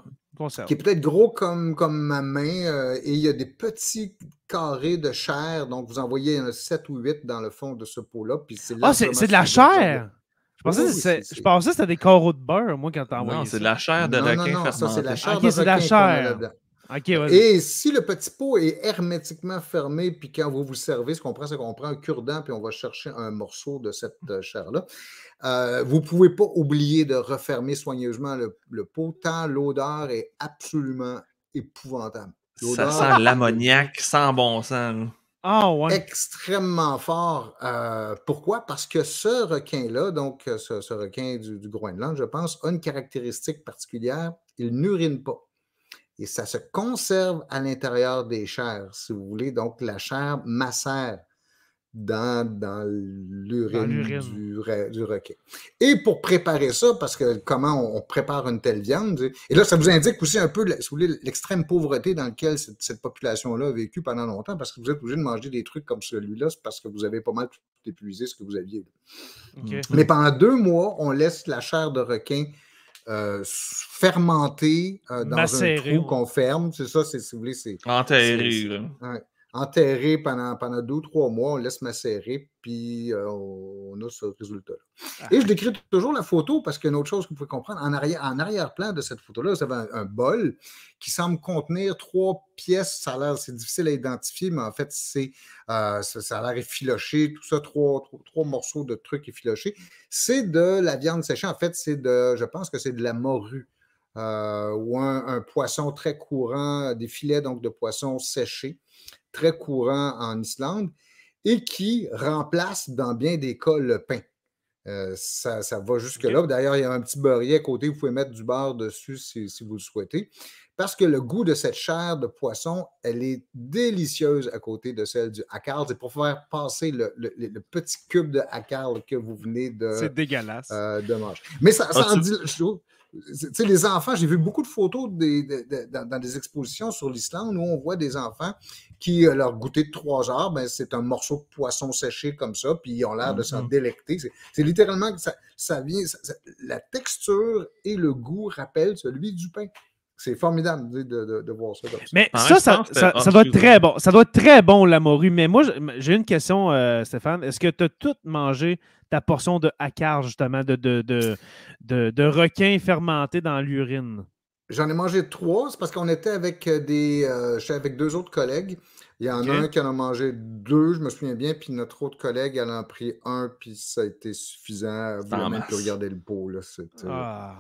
qui est peut-être gros comme, comme ma main euh, et il y a des petits carrés de chair. Donc, vous envoyez un 7 ou 8 dans le fond de ce pot-là. Ah, c'est de la chair! Je pensais, oh je pensais, que c'était des carreaux de beurre, moi, quand t'envoies Non, c'est de la chair de requin. non, ça, c'est de La chair. Et si le petit pot est hermétiquement fermé, puis quand vous vous servez, ce qu'on prend, c'est qu'on prend un cure-dent, puis on va chercher un morceau de cette euh, chair-là. Euh, vous ne pouvez pas oublier de refermer soigneusement le, pot, tant l'odeur est absolument épouvantable. Ça sent l'ammoniac sans bon sens. Ah, Extrêmement fort. Euh, pourquoi? Parce que ce requin-là, donc ce, requin du, du Groenland, je pense, a une caractéristique particulière. Il n'urine pas et ça se conserve à l'intérieur des chairs, si vous voulez. Donc, la chair macère dans, dans l'urine du, requin. Et pour préparer ça, parce que comment on prépare une telle viande, et là, ça vous indique aussi un peu, si vous voulez, l'extrême pauvreté dans laquelle cette, population-là a vécu pendant longtemps, parce que vous êtes obligé de manger des trucs comme celui-là, c'est parce que vous avez pas mal épuisé ce que vous aviez. Mmh. Mais pendant deux mois, on laisse la chair de requin euh, fermenté euh, dans Macéré, un trou ouais. qu'on ferme. C'est ça, c'est si vous voulez, c'est. Enterré. Ouais enterré pendant, pendant deux ou trois mois, on laisse macérer, puis euh, on a ce résultat-là. Ah. Et je décris toujours la photo parce qu'il y a une autre chose que vous pouvez comprendre, en, arrière, en arrière-plan de cette photo-là, vous avez un, bol qui semble contenir trois pièces. Ça a l'air, c'est difficile à identifier, mais en fait, c'est, euh, ça, a l'air effiloché, tout ça, trois, trois, morceaux de trucs effilochés. C'est de la viande séchée. En fait, c'est de, je pense que c'est de la morue. Euh, ou un, poisson très courant, des filets donc de poissons séchés très courant en Islande et qui remplace dans bien des cas le pain. Euh, ça, ça, va jusque-là. D'ailleurs, il y a un petit beurrier à côté, vous pouvez mettre du beurre dessus si vous le souhaitez parce que le goût de cette chair de poisson, elle est délicieuse à côté de celle du hackard. C'est pour faire passer le, petit cube de hackard que vous venez de, c'est dégueulasse. Euh, Mais ça, en dit, Tu sais, les enfants, j'ai vu beaucoup de photos dans, des expositions sur l'Islande où on voit des enfants qui, euh, leur goûter de trois heures, ben, c'est un morceau de poisson séché comme ça, puis ils ont l'air de s'en mm-hmm. délecter. C'est littéralement que ça, vient, la texture et le goût rappellent celui du pain. C'est formidable de, voir ça. Mais ça, ça, ça, doit être très bon. Ça doit très bon, la morue. Mais moi, j'ai une question, euh, Stéphane. Est-ce que tu as tout mangé ta portion de hackard, justement, de, de, de requin fermenté dans l'urine? J'en ai mangé trois. C'est parce qu'on était avec euh, des. Euh, avec deux autres collègues. Il y en a un qui en a mangé deux, je me souviens bien, puis notre autre collègue, elle en a pris un, puis ça a été suffisant. Vous même regarder le pot, là. Ah.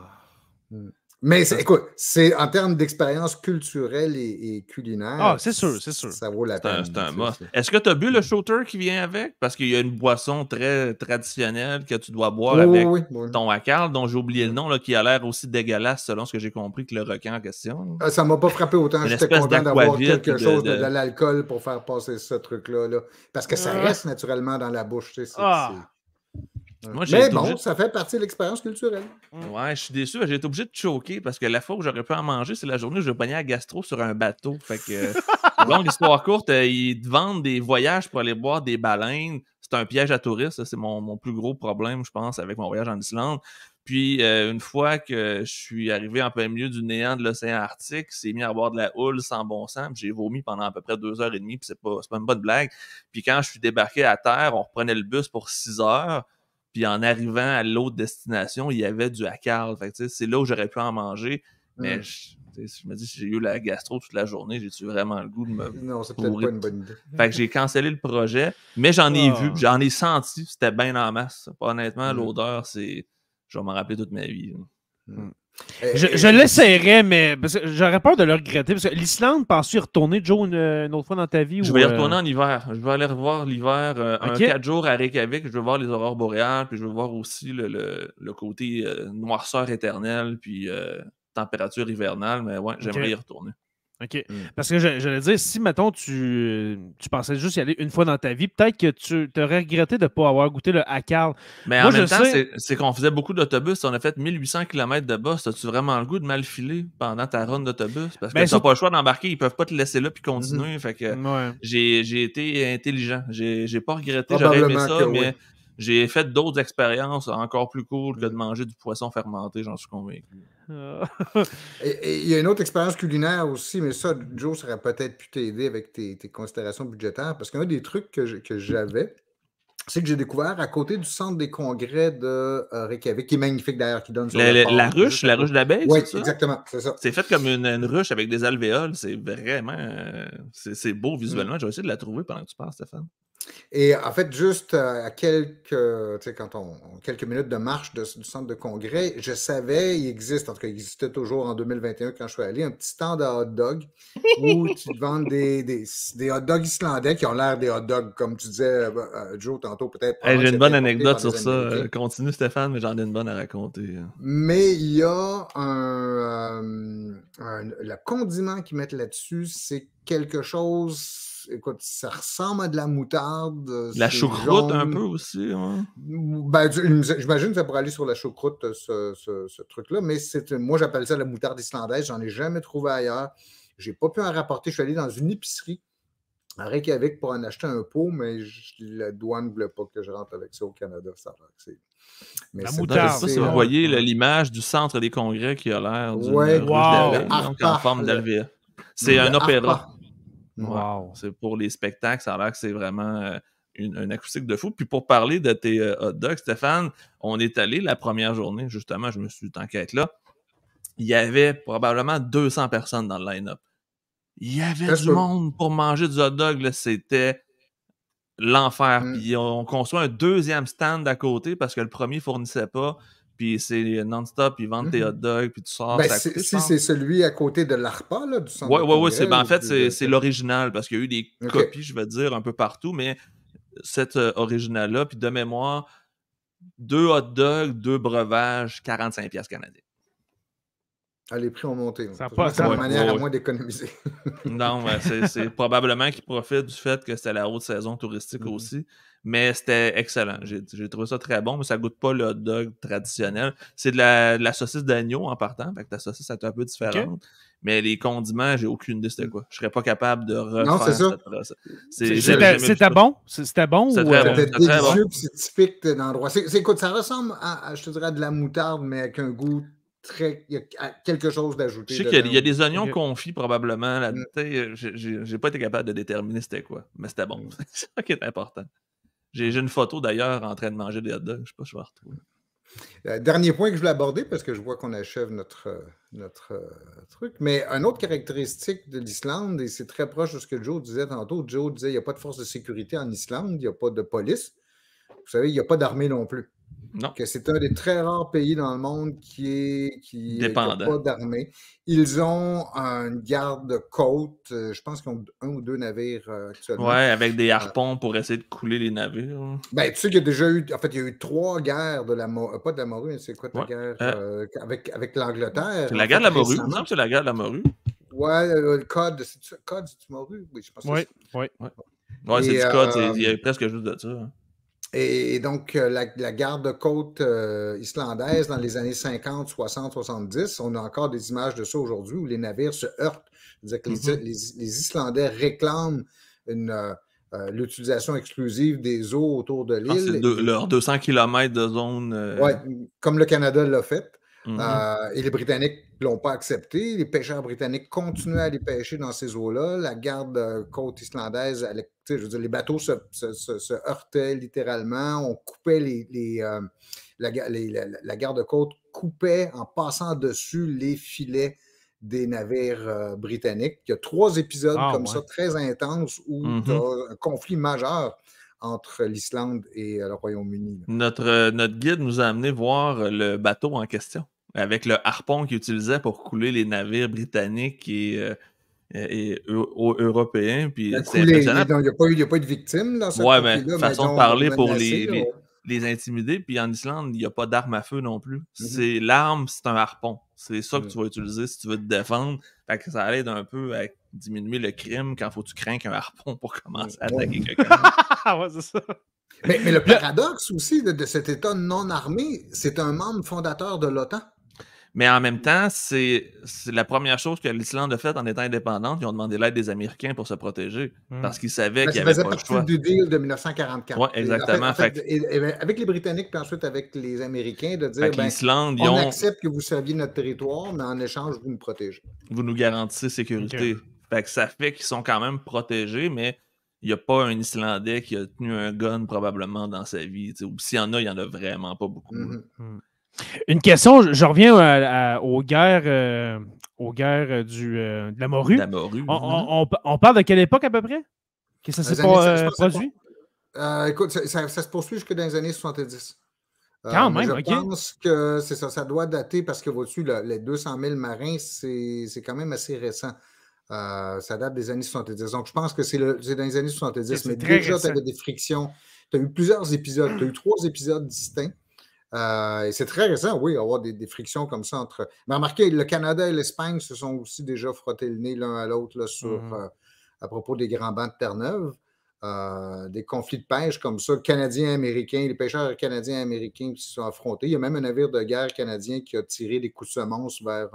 Hmm. Mais écoute, c'est en termes d'expérience culturelle et, culinaire. Ah, c'est sûr, c'est sûr. Ça vaut la peine. C'est un, must. Est-ce que tu as bu le mm. shooter qui vient avec? Parce qu'il y a une boisson très traditionnelle que tu dois boire avec ton acal, dont j'ai oublié le nom, là, qui a l'air aussi dégueulasse selon ce que j'ai compris que le requin en question. Ah, ça m'a pas frappé autant. J'étais content d'avoir quelque chose de, de l'alcool pour faire passer ce truc-là. Là. Parce que ça ah. reste naturellement dans la bouche. Tu sais, ah mais bon, ça fait partie de l'expérience culturelle. Mm. Ouais, je suis déçu. J'ai été obligé de choquer parce que la fois où j'aurais pu en manger, c'est la journée où je baignais à gastro sur un bateau. Fait que, euh, longue histoire courte, euh, ils vendent des voyages pour aller boire des baleines. C'est un piège à touristes. C'est mon, plus gros problème, je pense, avec mon voyage en Islande. Puis, euh, une fois que je suis arrivé en plein milieu du néant de l'océan Arctique, c'est mis à boire de la houle sans bon sens. J'ai vomi pendant à peu près deux heures et demie, puis c'est pas, pas une bonne blague. Puis, quand je suis débarqué à terre, on reprenait le bus pour six heures puis en arrivant à l'autre destination, il y avait du hackard. Fait c'est là où j'aurais pu en manger. Mais mm. je, me dis, si j'ai eu la gastro toute la journée, j'ai-tu vraiment le goût de me. Non, c'est peut-être pas une bonne idée. Fait que j'ai cancellé le projet, mais j'en ai vu, ah. j'en ai senti, c'était bien en masse. Honnêtement, mm. l'odeur, c'est. Je vais m'en rappeler toute ma vie. Mm. Euh, je, je euh, l'essaierai, mais j'aurais peur de le regretter. l'Islande, penses-tu y retourner, Joe, une, autre fois dans ta vie? Je vais y euh, retourner en hiver. Je vais aller revoir l'hiver un 4 jours à Reykjavik. Je vais voir les aurores boréales, puis je vais voir aussi le, côté noirceur éternelle, puis température hivernale. Mais ouais, j'aimerais y retourner. OK. Mm. Parce que j'allais dire, si, mettons, tu, tu, pensais juste y aller une fois dans ta vie, peut-être que tu aurais regretté de ne pas avoir goûté le hackard. Mais en même temps, c'est qu'on faisait beaucoup d'autobus. On a fait 1800 km de bus. As-tu vraiment le goût de mal filer pendant ta run d'autobus? Parce que pas le choix d'embarquer. Ils peuvent pas te laisser là puis mm-hmm. continuer. Fait que j'ai été intelligent. J'ai pas regretté. J'aurais aimé ça, mais j'ai fait d'autres expériences encore plus courtes de mm. manger du poisson fermenté, j'en suis convaincu. Ah. il y a une autre expérience culinaire aussi, mais ça, Joe, ça aurait peut-être pu t'aider avec tes, considérations budgétaires, parce qu'un des trucs que j'avais, c'est que j'ai découvert à côté du centre des congrès de euh, Reykjavik, qui est magnifique d'ailleurs, qui donne sur la, la ruche, la ruche d'abeille. Oui, exactement, c'est ça. C'est fait comme une, ruche avec des alvéoles. C'est vraiment. C'est beau visuellement. J'ai mm. Je vais de la trouver pendant que tu parles, Stéphane. Et en fait, juste euh, à quelques, quand quelques minutes de marche du centre de congrès, je savais, il existe, en tout cas, il existait toujours en 2021 quand je suis allé, un petit stand de hot dog où tu te vends des, hot dogs islandais qui ont l'air des hot dogs, comme tu disais, euh, euh, Joe, tantôt, peut-être. J'ai une bonne anecdote sur ça. continue, Stéphane, mais j'en ai une bonne à raconter. Hein. Mais il y a un. un le condiment qu'ils mettent là-dessus, c'est quelque chose ça ressemble à de la moutarde. Euh, la choucroute un peu aussi. Ben, j'imagine que ça pourrait aller sur la choucroute, euh, ce, truc-là, mais moi j'appelle ça la moutarde islandaise. J'en ai jamais trouvé ailleurs. J'ai pas pu en rapporter. Je suis allé dans une épicerie à Reykjavik pour en acheter un pot, mais la douane ne voulait pas que je rentre avec ça au Canada. la moutarde. vous voyez l'image du centre des congrès qui a l'air d'une en forme d'alvéole. C'est un opéra. Wow. C'est pour les spectacles, ça a l'air que c'est vraiment euh, une, acoustique de fou. Puis pour parler de tes euh, hot dogs, Stéphane, on est allé la première journée, justement, je me suis tant là. Il y avait probablement 200 personnes dans le line-up. Il y avait du monde pour manger du hot dog, c'était l'enfer. Mmh. Puis on, on construit un deuxième stand à côté parce que le premier fournissait pas puis c'est non-stop, ils vendent tes mhm. hot dogs, puis tu sors. Ben, si c'est celui à côté de l'ARPA, là, du centre. Oui, oui, oui. en fait, c'est l'original, parce qu'il y a eu des copies, je vais dire, un peu partout, mais cet euh, original là puis de mémoire, deux hot dogs, deux breuvages, 45$ canadiens. Ah, les prix ont monté. Ça c'est la manière à moins d'économiser. non, c'est probablement qu'ils profitent du fait que c'était la haute saison touristique mhm. aussi. Mais c'était excellent. J'ai trouvé ça très bon, mais ça goûte pas le hot dog traditionnel. C'est de, la, saucisse d'agneau en partant. Fait que ta saucisse, est un peu différente. Mais les condiments, j'ai aucune idée c'était mhm. quoi. Je serais pas capable de refaire non, c'est ça. C'était bon? C'était bon? C'était bon. c'est typique euh, d'endroit. Écoute, ça ressemble à, je te dirais, à de la moutarde, mais avec un goût il y a quelque chose d'ajouté. Je sais qu'il y, a des oignons confits probablement là mm. Je J'ai pas été capable de déterminer c'était quoi, mais c'était bon. Mm. c'est ça qui est important. J'ai une photo d'ailleurs en train de manger des hot dogs. Je sais pas si je vais retrouver. Euh, dernier point que je voulais aborder parce que je vois qu'on achève notre, euh, notre euh, truc, mais une autre caractéristique de l'Islande, et c'est très proche de ce que Joe disait tantôt, Joe disait qu'il n'y a pas de force de sécurité en Islande, il n'y a pas de police. Vous savez, il n'y a pas d'armée non plus. Non. c'est un des très rares pays dans le monde qui est qui n'a pas d'armée. Ils ont une garde côte. Euh, je pense qu'ils ont un ou deux navires euh, actuellement. Ouais, avec des euh, harpons pour essayer de couler les navires. Ben, tu sais qu'il y a déjà eu. En fait, il y a eu trois guerres de la morue. Pas de la morue, c'est quoi ta guerre avec, avec l'Angleterre? La guerre de la morue. Non, c'est la guerre de la morue. Ouais, le code, c'est code, c'est du morue. Oui, je pense que c'est du code. Il y a presque juste de ça. Hein. Et donc, euh, la, garde-côte euh, islandaise, dans les années 50, 60, 70, on a encore des images de ça aujourd'hui où les navires se heurtent. Mm-hmm. les, Islandais réclament euh, l'utilisation exclusive des eaux autour de ah, l'île. leurs 200 km de zone. comme le Canada l'a fait. Mm-hmm. Euh, et les Britanniques ne l'ont pas accepté. Les pêcheurs britanniques continuaient à les pêcher dans ces eaux-là. La garde euh, côte islandaise, les bateaux se, heurtaient littéralement. On coupait les, euh, la, garde côte coupait en passant dessus les filets des navires britanniques. Il y a trois épisodes ah, comme ça très intenses où il y a un conflit majeur entre l'Islande et le Royaume-Uni. Notre, notre guide nous a amené voir le bateau en question avec le harpon qu'ils utilisait pour couler les navires britanniques et, euh, européens. Puis ben, c'est Il n'y a, pas eu de victimes dans Ouais, ben, mais façon de parler pour les, intimider. Puis en Islande, il n'y a pas d'arme à feu non plus. Mhm. C'est l'arme, c'est un harpon. C'est ça que mhm. tu vas utiliser si tu veux te défendre. que ça aide un peu à diminuer le crime quand faut tu crains qu'un harpon pour commencer à attaquer quelqu'un. Ah, mais, le paradoxe aussi de cet État non armé, c'est un membre fondateur de l'OTAN. Mais en même temps, c'est la première chose que l'Islande a faite en étant indépendante. Ils ont demandé l'aide des Américains pour se protéger hmm. parce qu'ils savaient ben, qu'il y avait pas le choix. du deal de 1944. Oui, exactement. Ben, avec les Britanniques, puis ensuite avec les Américains, de dire ben, on accepte que vous serviez notre territoire, mais en échange, vous nous protégez. Vous nous garantissez sécurité. ça fait qu'ils sont quand même protégés, mais il n'y a pas un Islandais qui a tenu un gun probablement dans sa vie. Ou s'il y en a, il n'y en a vraiment pas beaucoup. Mm-hmm. Hmm. Une question, je, reviens aux guerres, euh, aux guerres euh, du, euh, de la morue. on, parle de quelle époque à peu près que ça s'est produit? écoute, ça, se poursuit jusque dans les années 70. Quand même, je pense que c'est ça, ça doit dater parce que vois-tu, les 200 000 marins, c'est quand même assez récent. ça date des années 70. Donc, je pense que c'est dans les années 70. Mais déjà, tu avais des frictions. Tu as eu plusieurs épisodes. Tu as eu trois épisodes distincts. Euh, et c'est très récent, oui, avoir des, frictions comme ça entre. Mais remarquez, le Canada et l'Espagne se sont aussi déjà frottés le nez l'un à l'autre mmh euh, à propos des grands bancs de Terre-Neuve. Euh, des conflits de pêche comme ça, canadiens, américains, les pêcheurs canadiens, américains qui se sont affrontés. Il y a même un navire de guerre canadien qui a tiré des coups de semonce vers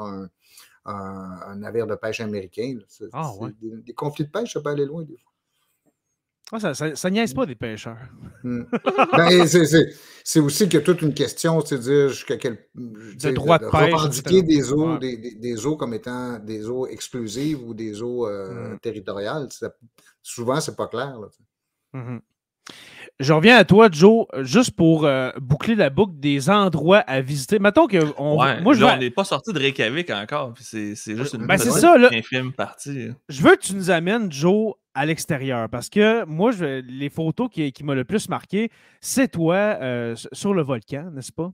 un, navire de pêche américain. Ah, des, des conflits de pêche, ça peut aller loin des fois. Ah, ça, niaise pas des pêcheurs. Hmm. Ben, c'est aussi qu'il toute une question, c'est dire jusqu'à quel de droit de, pêche, revendiquer des eaux, comme étant des eaux exclusives ou des eaux euh, hmm. territoriales. Souvent, c'est pas clair. Là, mm-hmm. Je reviens à toi, Joe, juste pour euh, boucler la boucle des endroits à visiter. Mettons que on, moi, je n'est pas sorti de Reykjavik encore. C'est juste une ben infime partie. Je veux que tu nous amènes, Joe, à l'extérieur parce que moi, les photos qui, m'ont le plus marqué, c'est toi euh, sur le volcan, n'est-ce pas?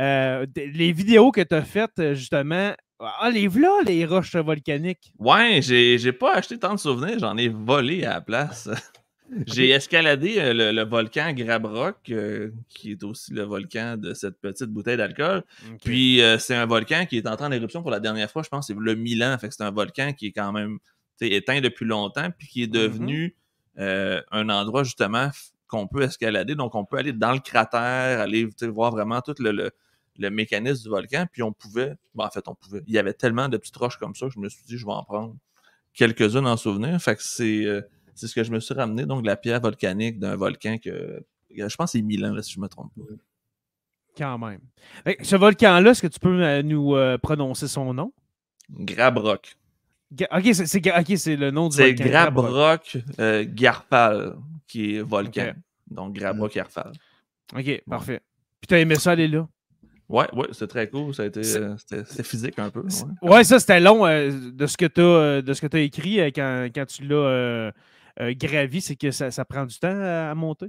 Euh, les vidéos que tu as faites, justement, ah, les là, les roches volcaniques. Ouais, j'ai pas acheté tant de souvenirs, j'en ai volé à la place. J'ai escaladé euh, le, volcan Grabrock, euh, qui est aussi le volcan de cette petite bouteille d'alcool. Puis euh, c'est un volcan qui est en train d'éruption pour la dernière fois, je pense, c'est le Milan. Fait c'est un volcan qui est quand même éteint depuis longtemps, puis qui est mhm. devenu un endroit justement qu'on peut escalader. Donc on peut aller dans le cratère, aller voir vraiment tout le, mécanisme du volcan. Puis on pouvait, ben, en fait, on pouvait. Il y avait tellement de petites roches comme ça, que je me suis dit, je vais en prendre quelques-unes en souvenir. Fait que c'est c'est ce que je me suis ramené, donc la pierre volcanique d'un volcan que je pense c'est Milan, si je me trompe pas. Quand même. Ce volcan-là, est-ce que tu peux euh, nous euh, prononcer son nom? Grabrock. ok, c'est le nom du volcan. C'est Grabrock euh, qui est volcan. Donc Grabrock Garfal. Ok, parfait. Puis t'as aimé ça aller là? Ouais, ouais, c'était très cool. Ça a c'était physique un peu. Ouais, ça c'était long de ce que tu de ce que as écrit quand, quand tu l'as euh, gravi c'est que ça, prend du temps à, monter.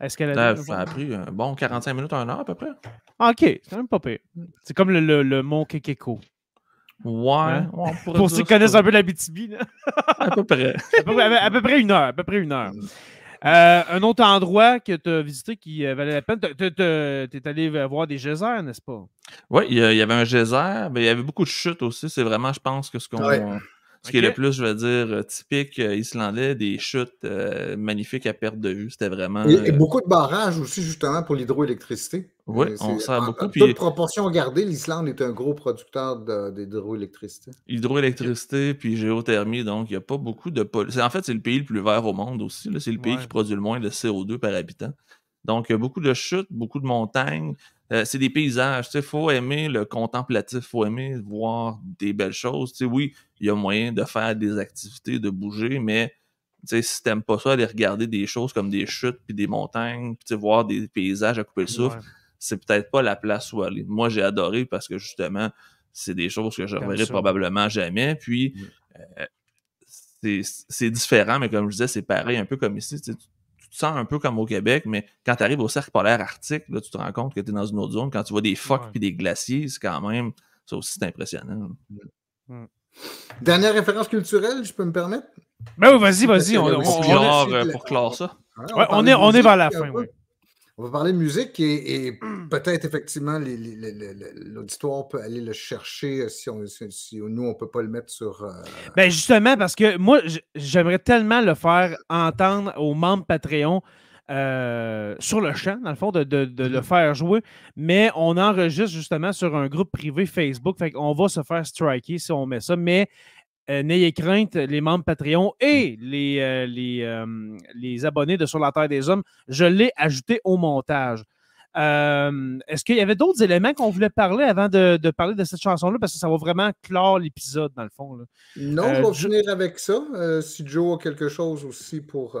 Est-ce qu'elle a, ben, ça, a pris un bon 45 minutes, à 1 heure à peu près. Ah, OK, c'est quand même pas pire. C'est comme le, mont Kekeko. Ouais, hein? pour ceux qui connaissent un peu la BTB. à, peu près. à, peu, près une heure. À peu près une heure. Mm. Euh, un autre endroit que tu as visité qui euh, valait la peine, tu es allé voir des geysers, n'est-ce pas? Oui, il y, avait un geyser, mais il y avait beaucoup de chutes aussi. C'est vraiment, je pense, que ce qu'on ce qui est le plus, je veux dire, euh, typique euh, islandais, des chutes euh, magnifiques à perte de vue. C'était vraiment. Et, beaucoup de barrages aussi, justement, pour l'hydroélectricité. Oui, on sert beaucoup. En, puis... toute proportion l'Islande est un gros producteur d'hydroélectricité. Hydroélectricité, puis géothermie, donc il n'y a pas beaucoup de. En fait, c'est le pays le plus vert au monde aussi. C'est le pays qui produit le moins de CO2 par habitant. Donc, il y a beaucoup de chutes, beaucoup de montagnes. Euh, c'est des paysages. Il faut aimer le contemplatif, il faut aimer voir des belles choses. sais, oui, il y a moyen de faire des activités, de bouger, mais si tu n'aimes pas ça, aller regarder des choses comme des chutes, puis des montagnes, puis voir des paysages à couper le souffle, c'est peut-être pas la place où aller. Moi, j'ai adoré parce que justement, c'est des choses que je reverrai probablement jamais. Puis, euh, c'est différent, mais comme je disais, c'est pareil, un peu comme ici. Tu sens un peu comme au Québec, mais quand tu arrives au cercle polaire arctique, là, tu te rends compte que tu es dans une autre zone. Quand tu vois des phoques puis des glaciers, c'est quand même, ça aussi, c'est impressionnant. Mm. Mm. Dernière référence culturelle, je peux me permettre? Ben oui, vas-y, vas-y, on, euh, pour clore ça. on, est, on est vers la fin, oui. On va parler de musique et, mmh. peut-être effectivement l'auditoire peut aller le chercher euh, si, on, nous, on ne peut pas le mettre sur. Euh, Bien justement, parce que moi, j'aimerais tellement le faire entendre aux membres Patreon. Euh, sur le champ, dans le fond, de, de, le mmh. faire jouer. Mais on enregistre justement sur un groupe privé Facebook. Fait qu'on va se faire striker si on met ça. Mais euh, n'ayez crainte, les membres Patreon et les, euh, euh, les, abonnés de Sur la Terre des Hommes, je l'ai ajouté au montage. Est-ce qu'il y avait d'autres éléments qu'on voulait parler avant de, parler de cette chanson-là? Parce que ça va vraiment clore l'épisode, dans le fond. Non, je vais finir avec ça. si Joe a quelque chose aussi pour.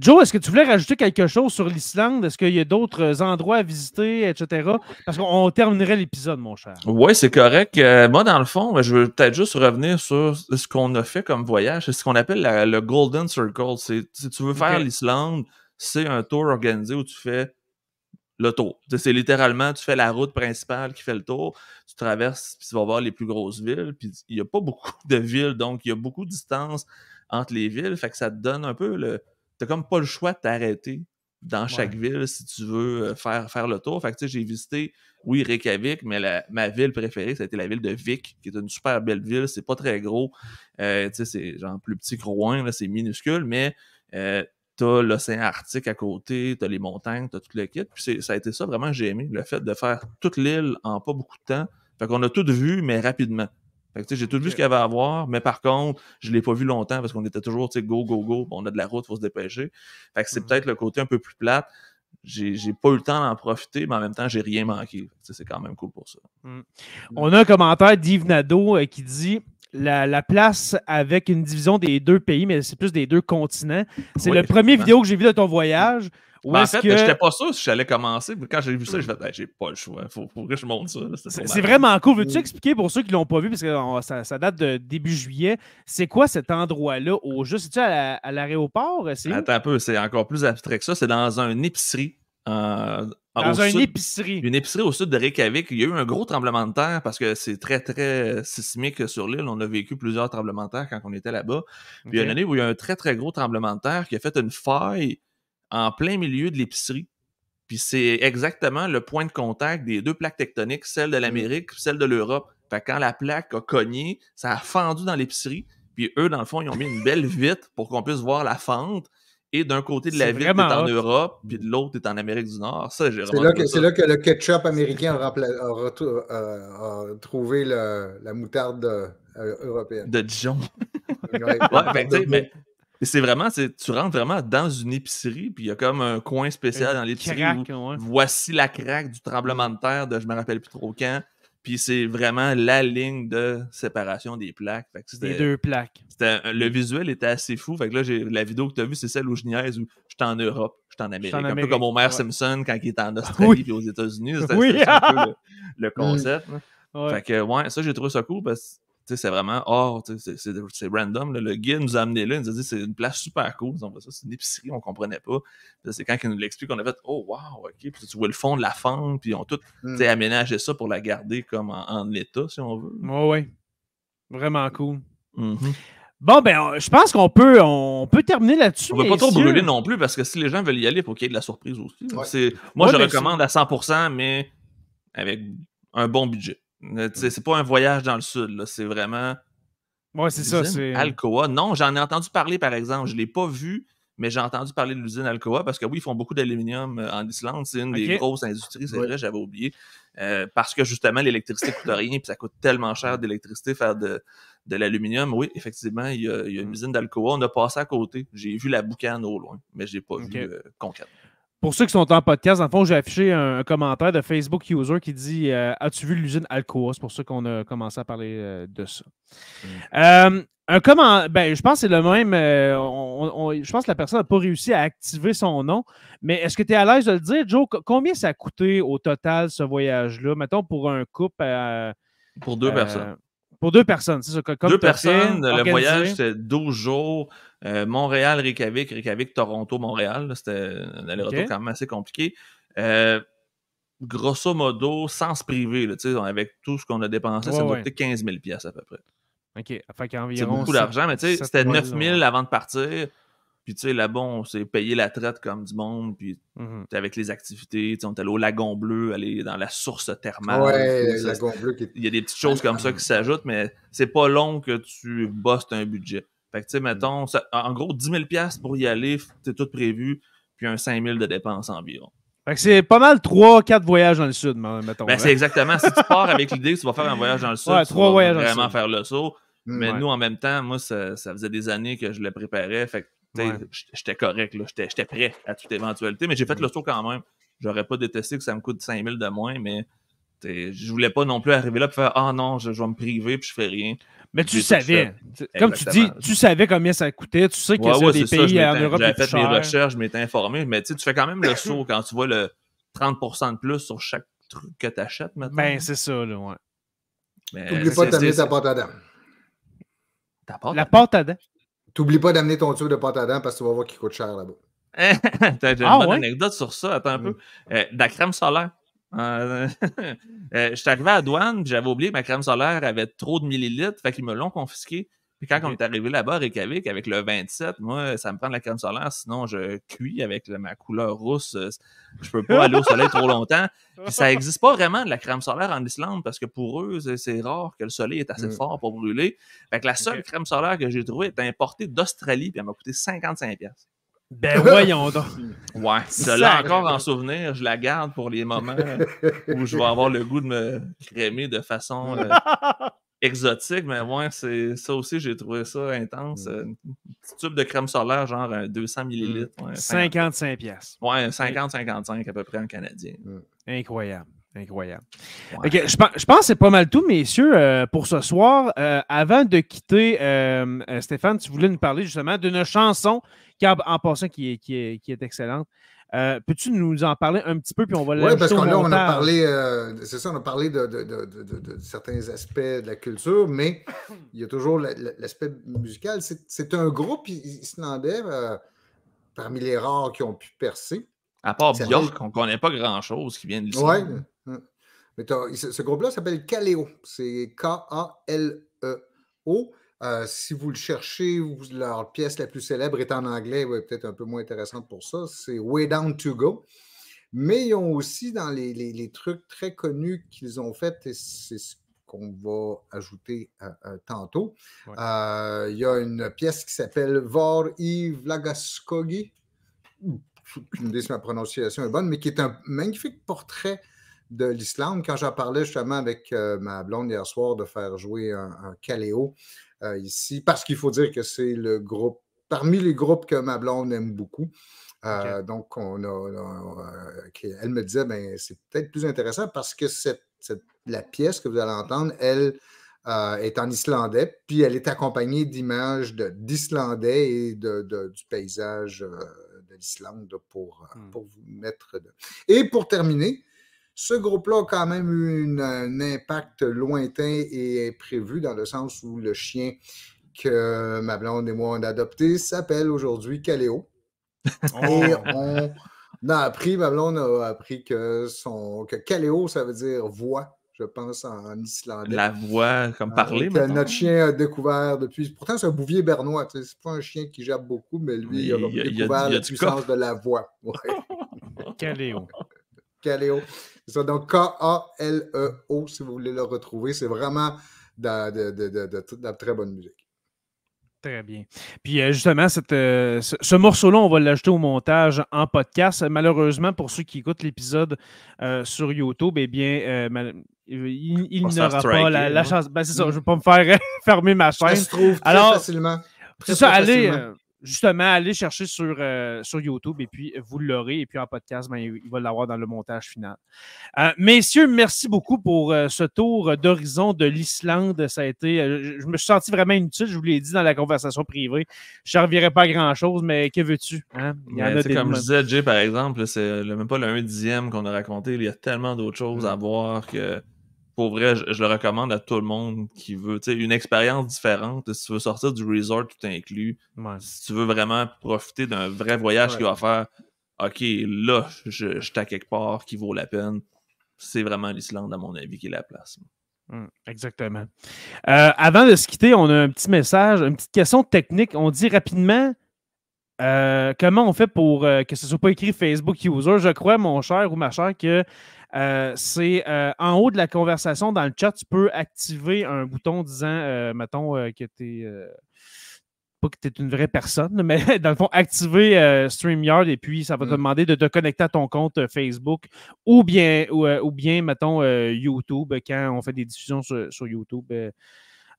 Joe, est-ce que tu voulais rajouter quelque chose sur l'Islande? Est-ce qu'il y a d'autres endroits à visiter, etc.? Parce qu'on terminerait l'épisode, mon cher. Oui, c'est correct. Euh, moi, dans le fond, ben, je veux peut-être juste revenir sur ce qu'on a fait comme voyage. C'est ce qu'on appelle le Golden Circle. si tu veux faire l'Islande, c'est un tour organisé où tu fais le tour. C'est littéralement, tu fais la route principale qui fait le tour, tu traverses, puis tu vas voir les plus grosses villes, puis il n'y a pas beaucoup de villes, donc il y a beaucoup de distance entre les villes, fait que ça te donne un peu le, t'as comme pas le choix de t'arrêter dans chaque ville si tu veux euh, faire, faire le tour. Fait tu sais, j'ai visité, oui, Reykjavik, mais ma ville préférée, ça a été la ville de Vik, qui est une super belle ville. C'est pas très gros. Euh, tu sais, c'est genre plus petit que c'est minuscule, mais tu euh, t'as l'océan Arctique à côté, t'as les montagnes, t'as tout le kit. Puis ça a été ça vraiment j'ai aimé, le fait de faire toute l'île en pas beaucoup de temps. Fait qu'on a tout vu, mais rapidement j'ai tout vu ce qu'il y avait à voir, mais par contre, je ne l'ai pas vu longtemps parce qu'on était toujours, tu go, go, go, on a de la route, il faut se dépêcher. Fait c'est mmh. peut-être le côté un peu plus plate. J'ai pas eu le temps d'en profiter, mais en même temps, j'ai rien manqué. C'est quand même cool pour ça. Mmh. Mmh. On a un commentaire d'Yves Nadeau euh, qui dit la, place avec une division des deux pays, mais c'est plus des deux continents. C'est le premier vidéo que j'ai vu de ton voyage. Ben, en fait, ben, j'étais pas sûr si j'allais commencer. Quand j'ai vu ça, je ben, j'ai pas le choix. Faut, faut que je montre ça. C'est vraiment cool. Veux-tu mm. expliquer pour ceux qui l'ont pas vu, parce que ça, date de début juillet, c'est quoi cet endroit-là au juste? C'est-tu à l'aéroport? Euh, Attends un peu, c'est encore plus abstrait que ça. C'est dans une épicerie. dans une épicerie. Une épicerie au sud de Reykjavik. Il y a eu un gros tremblement de terre parce que c'est très, très euh, sismique sur l'île. On a vécu plusieurs tremblements de terre quand on était là-bas. il y a une année où il y a un très, très gros tremblement de terre qui a fait une faille en plein milieu de l'épicerie. Puis c'est exactement le point de contact des deux plaques tectoniques, celle de mm. l'Amérique et celle de l'Europe. Fait quand la plaque a cogné, ça a fendu dans l'épicerie. Puis eux, dans le fond, ils ont mis une belle vitre pour qu'on puisse voir la fente. Et d'un côté de la vitre est en Europe, puis de l'autre est en Amérique du Nord. Ça, c'est, là que, le ketchup américain a, euh, trouvé la moutarde euh, européenne. De Dijon. ouais, ben, mais c'est vraiment, tu rentres vraiment dans une épicerie, puis il y a comme un coin spécial dans l'épicerie. ouais. Voici la craque du tremblement de terre de je me rappelle plus trop quand. Puis c'est vraiment la ligne de séparation des plaques. les deux plaques. Le visuel était assez fou. Fait que là, la vidéo que tu as vue, c'est celle où je niaise, où je suis en Europe, je suis en Amérique. Un peu comme Homer Simpson quand il était en Australie puis aux États-Unis. C'était un peu le, mm. concept. Fait que, ouais, ça, j'ai trouvé ça cool parce que c'est vraiment, oh, c'est random. Le guide nous a amené là, il nous a dit, c'est une place super cool. Ils ont ça, c'est une épicerie, on comprenait pas. C'est quand qu'il nous l'explique qu'on a fait, oh, wow, OK. Puis tu vois le fond de la fente, puis on a tout hmm. aménagé ça pour la garder comme en, état, si on veut. Oui, oui, Vraiment cool. Mm-hmm. Bon, ben, je pense qu'on peut, on peut terminer là-dessus. On ne va pas trop brûler non plus, parce que si les gens veulent y aller, il faut qu'il y ait de la surprise aussi. Moi, je ben, recommande à 100%, mais avec un bon budget. Euh, c'est pas un voyage dans le sud, c'est vraiment. Ouais, c'est ça. Alcoa. Non, j'en ai entendu parler, par exemple. Je ne l'ai pas vu, mais j'ai entendu parler de l'usine Alcoa parce que oui, ils font beaucoup d'aluminium euh, en Islande. C'est une des grosses industries, c'est vrai, j'avais oublié. Euh, parce que justement, l'électricité coûte rien, puis ça coûte tellement cher d'électricité faire de, de l'aluminium. Oui, effectivement, il y a, une mm. usine d'Alcoa. On a passé à côté. J'ai vu la boucane au loin, mais je n'ai pas vu concrètement. Pour ceux qui sont en podcast, en fond, j'ai affiché un, commentaire de Facebook user qui dit euh, As-tu vu l'usine Alcoa C'est pour ça qu'on a commencé à parler euh, de ça. Mm. Euh, un comment... Ben, je pense que c'est le même. je pense que la personne n'a pas réussi à activer son nom. Mais est-ce que tu es à l'aise de le dire, Joe Combien ça a coûté au total ce voyage-là Mettons pour un couple. pour deux personnes. Pour deux personnes, c'est ça. Comme deux personnes, le voyage, c'était 12 jours. Euh, Montréal, Reykjavik, Reykjavik, Toronto, Montréal. C'était un aller-retour quand même assez compliqué. Euh, grosso modo, sans se priver, avec tout ce qu'on a dépensé, ça nous m'a coûté 15 000 à peu près. OK. C'est beaucoup d'argent, mais c'était 9 000 avant de partir. Puis tu sais, là-bas, on s'est payé la traite comme du monde. Puis mhm. avec les activités, on est allé au Lagon Bleu, aller dans la source thermale. Il y a des petites choses comme ça qui s'ajoutent, mais c'est pas long que tu bosses un budget. Fait que, tu sais, mettons, en gros, 10 000 pour y aller, c'est tout prévu, puis un 5 000 de dépenses environ. Fait que c'est pas mal 3-4 voyages dans le sud, mettons. Ben, c'est exactement. si tu pars avec l'idée que tu vas faire un voyage dans le sud, tu vas vraiment faire le saut. Mm, mais nous, en même temps, moi, ça, faisait des années que je le préparais. Fait que, j'étais correct, là. J'étais, prêt à toute éventualité. Mais j'ai fait mm. le saut quand même. J'aurais pas détesté que ça me coûte 5000 de moins, mais je voulais pas non plus arriver là et faire Ah non, je, je, vais me priver puis je fais rien. Mais tu savais. Comme tu dis, tu savais combien ça coûtait. Tu sais qu'il y a des pays en Europe. J'ai fait mes recherches, je m'étais informé. Mais tu fais quand même le saut quand tu vois le 30 de plus sur chaque truc que tu achètes maintenant. Ben, c'est ça, là, ouais. T'oublies pas d'amener ta pâte à dents. Ta pâte La pâte à dents. T'oublies pas d'amener ton tube de pâte à dents parce que tu vas voir qu'il coûte cher là-bas. J'ai une ah bonne anecdote sur ça, attends un mm. peu. Euh, la crème solaire. Ah, euh, je suis arrivé à douane, j'avais oublié que ma crème solaire avait trop de millilitres, fait qu'ils me l'ont confisqué. Puis quand on est arrivé là-bas à Reykjavik avec le 27, moi, ça me prend de la crème solaire, sinon je cuis avec ma couleur rousse. Euh, je peux pas aller au soleil trop longtemps. ça n'existe pas vraiment de la crème solaire en Islande parce que pour eux, c'est rare que le soleil est assez mm. fort pour brûler. Fait que la seule crème solaire que j'ai trouvée est importée d'Australie, puis elle m'a coûté 55$. Ben voyons donc. Ouais, celle-là encore en souvenir, je la garde pour les moments où je vais avoir le goût de me crémer de façon euh, exotique, mais moi, ça aussi, j'ai trouvé ça intense. Mm. Euh, Un petit tube de crème solaire, genre 200 euh, millilitres. 55 mm. pièces. Ouais, 50-55 à peu près en canadien. Mm. Incroyable. Incroyable. je, pense, que c'est pas mal tout, messieurs, euh, pour ce soir. Euh, avant de quitter, euh, Stéphane, tu voulais nous parler justement d'une chanson qui, en, passant, qui est, qui est, excellente. Peux-tu nous en parler un petit peu, puis on va Oui, parce qu'on a, on a parlé, c'est ça, on a parlé de, de, certains aspects de la culture, mais il y a toujours l'aspect musical. C'est un groupe islandais parmi les rares qui ont pu percer à part Björk, on ne connaît pas grand-chose qui vient de l'Islande. Ouais. Hein. Mais ce groupe-là s'appelle Kaleo. C'est K-A-L-E-O. Euh, si vous le cherchez, leur pièce la plus célèbre est en anglais, ouais, peut-être un peu moins intéressante pour ça. C'est Way Down to Go. Mais ils ont aussi dans les, trucs très connus qu'ils ont fait, et c'est ce qu'on va ajouter euh, euh, tantôt, il y a une pièce qui s'appelle Vor i Vlagaskogi tu me dis si ma prononciation est bonne, mais qui est un magnifique portrait de l'Islande. Quand j'en parlais justement avec euh, ma blonde hier soir de faire jouer un, caléo euh, ici, parce qu'il faut dire que c'est le groupe, parmi les groupes que ma blonde aime beaucoup. Euh, donc, on a, elle me disait, ben, c'est peut-être plus intéressant parce que la pièce que vous allez entendre, elle est en islandais, puis elle est accompagnée d'images d'islandais et de, du paysage l'Islande pour, euh, hmm. pour vous mettre. De... Et pour terminer, ce groupe-là a quand même eu un impact lointain et imprévu dans le sens où le chien que ma blonde et moi on adopté s'appelle aujourd'hui Caléo. et on, oh. on a appris, ma a appris que, son, que Caléo, ça veut dire voix je pense, en islandais. La voix, comme euh, parler. notre chien a découvert depuis. Pourtant, c'est un bouvier bernois. C'est pas un chien qui jappe beaucoup, mais lui, il, a, découvert la puissance de la voix. Caléo. donc K-A-L-E-O, si vous voulez le retrouver. C'est vraiment de, très bonne musique. Très bien. Puis euh, justement, euh, ce, morceau-là, on va l'ajouter au montage en podcast. Malheureusement, pour ceux qui écoutent l'épisode sur YouTube, eh bien, il, n'aura pas la, chance. Ben, c'est ça, je ne veux pas me faire fermer ma chaîne. trouve facilement. C'est ça, allez, euh, justement, allez chercher sur, euh, sur YouTube et puis vous l'aurez. Et puis en podcast, ben, il, va l'avoir dans le montage final. Euh, messieurs, merci beaucoup pour ce tour d'horizon de l'Islande. Ça a été, je, me suis senti vraiment inutile. Je vous l'ai dit dans la conversation privée. Je ne servirais pas à grand-chose, mais que veux-tu? Hein? Comme je disais, Jay, par exemple, c'est même pas le 1 dixième qu'on a raconté. Il y a tellement d'autres choses mm. à voir que pour vrai, je, le recommande à tout le monde qui veut une expérience différente. Si tu veux sortir du resort tout inclus, si tu veux vraiment profiter d'un vrai voyage qui va faire OK, là, je, je à quelque part qui vaut la peine, c'est vraiment l'Islande, à mon avis, qui est la place. Hmm, exactement. Euh, avant de se quitter, on a un petit message, une petite question technique. On dit rapidement euh, comment on fait pour euh, que ce soit pas écrit Facebook User. Je crois, mon cher ou ma chère, que euh, c'est euh, en haut de la conversation dans le chat, tu peux activer un bouton disant, euh, mettons, que tu es. pas que tu es une vraie personne, mais dans le fond, activer StreamYard et puis ça va te mm. demander de te connecter à ton compte Facebook ou bien, ou, bien mettons, YouTube quand on fait des diffusions sur, YouTube.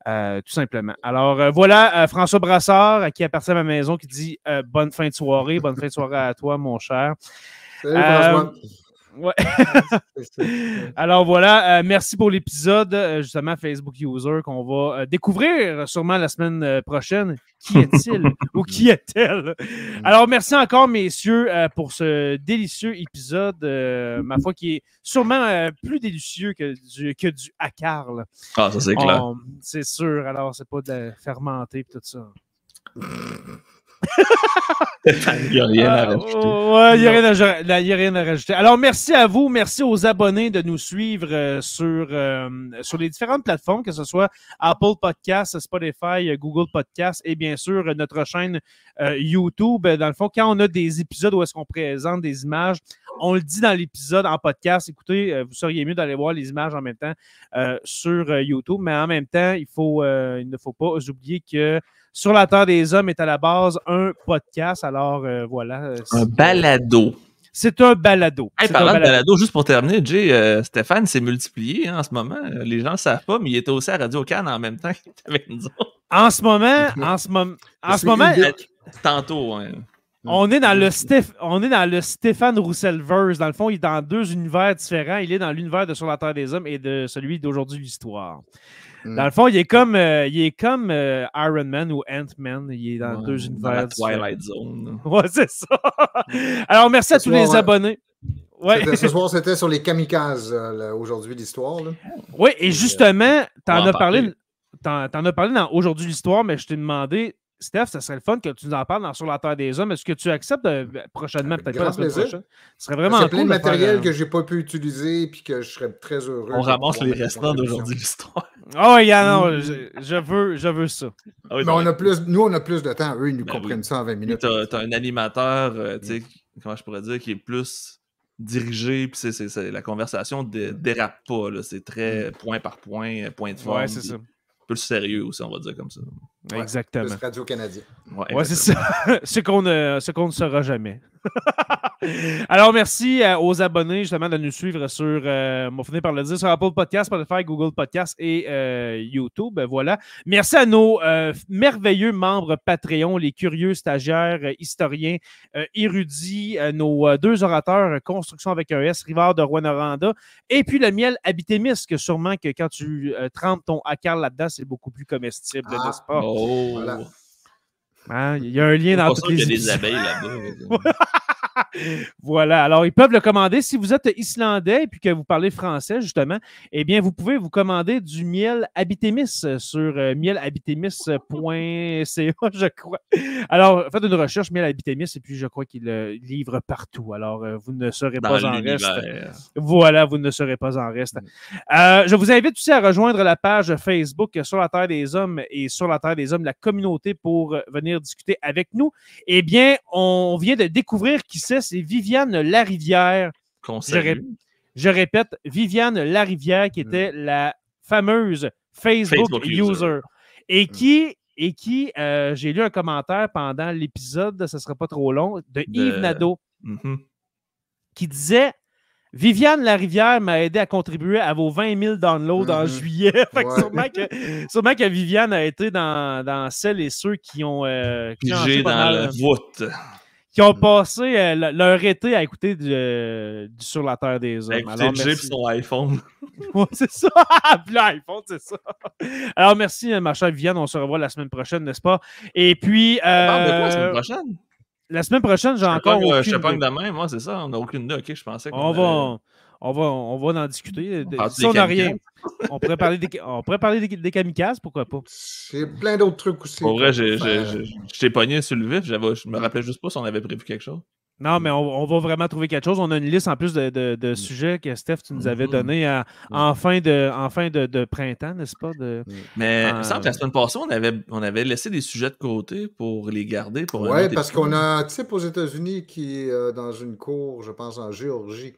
tout simplement. Alors voilà, François Brassard, qui appartient à ma maison, qui dit bonne fin de soirée, bonne fin de soirée à toi, mon cher. Alors voilà, euh, merci pour l'épisode, euh, justement, Facebook User, qu'on va euh, découvrir sûrement la semaine prochaine. Qui est-il ou qui est-elle? Mm. Alors merci encore, messieurs, pour ce délicieux épisode, ma foi, qui est sûrement plus délicieux que du, que du Ah, ça c'est clair. C'est sûr, alors c'est pas de fermenter et tout ça. il n'y a rien à ah, rajouter. il n'y a, rien à rajouter. Alors, merci à vous. Merci aux abonnés de nous suivre euh, sur, euh, sur les différentes plateformes, que ce soit Apple Podcasts, Spotify, Google Podcast et bien sûr notre chaîne euh, YouTube. Dans le fond, quand on a des épisodes où est-ce qu'on présente des images, on le dit dans l'épisode en podcast. Écoutez, vous seriez mieux d'aller voir les images en même temps sur YouTube. Mais en même temps, il, faut, il ne faut pas oublier que sur la Terre des Hommes est à la base un podcast. Alors, euh, voilà. Euh, un euh, balado. C'est un balado. un balado. juste pour terminer, Jay, Stéphane s'est multiplié hein, en ce moment. Les gens ne le savent pas, mais il était aussi à Radio Cannes en même temps avec nous En ce moment, en ce, moment, en ce moment. Tantôt. On est dans le on est dans le Stéphane Rousselverse. Dans le fond, il est dans deux univers différents. Il est dans l'univers de Sur la Terre des Hommes et de celui d'aujourd'hui l'histoire. Mm. Dans le fond, il est comme, euh, est comme euh, Iron Man ou Ant-Man. Il est dans deux univers. Twilight Zone. Ouais, c'est ça. Mm. Alors, merci à tous les euh, abonnés. Ce soir, c'était sur les kamikazes aujourd'hui l'histoire. Oui, et justement, tu as parlé. as parlé dans Aujourd'hui l'histoire, mais je t'ai demandé, Steph, ça serait le fun que tu nous en parles dans Sur la Terre des Hommes. Est-ce que tu acceptes ben, prochainement, peut-être la semaine plaisir. prochaine? Ce serait vraiment cool plein de matériel que que n'ai pas pu utiliser et que je serais très heureux. On ramasse les restants d'aujourd'hui l'histoire. Oh, ah a non, mm. je, veux, je veux ça. Ah mais on plus, nous, on a plus de temps. Eux, ils nous ben comprennent ça en 20 minutes. Tu as, un animateur, euh, tu sais, mm. comment je pourrais dire, qui est plus dirigé, puis c'est la conversation ne mm. dérape pas. C'est très point par point, euh, point de forme. Ouais, c'est ça. Plus sérieux aussi, on va dire comme ça. Exactement. Radio Canadien. Ouais, c'est ça. ce qu'on euh, qu'on ne saura jamais. Alors, merci euh, aux abonnés justement de nous suivre sur, euh, par le dire, sur Apple Podcast, Spotify, Google Podcast et euh, YouTube. Voilà. Merci à nos merveilleux membres Patreon, les curieux stagiaires, historiens, érudits, nos deux orateurs, Construction avec un S, Rivard de Rwanda, et puis le miel que sûrement que quand tu trempes ton acar là-dedans, c'est beaucoup plus comestible, ah, n'est-ce pas? Oh! Voilà. Ah, il y a un lien dans toutes les... Il y a des abeilles là-bas. voilà. Alors, ils peuvent le commander. Si vous êtes islandais et puis que vous parlez français, justement, eh bien, vous pouvez vous commander du miel habitémis sur euh, mielhabitémis.ca, je crois. Alors, faites une recherche miel habitémis, et puis je crois qu'il euh, livre partout. Alors, euh, vous ne serez pas en reste. Voilà, vous ne serez pas en reste. Mm. je vous invite aussi à rejoindre la page Facebook sur la Terre des Hommes et sur la Terre des Hommes, la communauté pour venir discuter avec nous. Eh bien, on vient de découvrir qui c'est c'est Viviane Larivière. Je, répète, Viviane Larivière, qui était mm. la fameuse Facebook, user. Et mm. qui, et qui euh, j'ai lu un commentaire pendant l'épisode, ce ne sera pas trop long, de, Yves Nadeau, mhm. qui disait Viviane Larivière m'a aidé à contribuer à vos 20 000 downloads en mhm. juillet. fait que sûrement, que, Viviane a été dans, dans celles et ceux qui ont. jugé euh, dans la hein. voûte qui ont mm. passé euh, leur été à écouter euh, du, Sur la Terre des Hommes. Alors, chips son iPhone. c'est ça. Puis l'iPhone, c'est ça. Alors, merci, euh, ma chère Viviane. On se revoit la semaine prochaine, n'est-ce pas? Et puis. on parle de quoi la semaine prochaine? La semaine prochaine, j'ai encore. Aucune je sais pas de moi, c'est ça. On n'a aucune idée. OK, je pensais qu'on. On va on va, on va en discuter. On si on n'a rien, on pourrait parler des, on kamikazes, pourquoi pas. C'est plein d'autres trucs aussi. En vrai, je t'ai pogné sur le vif. Je me rappelais juste pas si on avait prévu quelque chose. Non, mais on, va vraiment trouver quelque chose. On a une liste en plus de, mm. sujets que Steph, tu nous avais mm-hmm. donné mm. en fin, de, fin de, printemps, n'est-ce pas? Mm. mais il euh, la semaine passée, on avait, on avait laissé des sujets de côté pour les garder. Oui, parce qu'on a un type aux États-Unis qui est euh, dans une cour, je pense en Géorgie,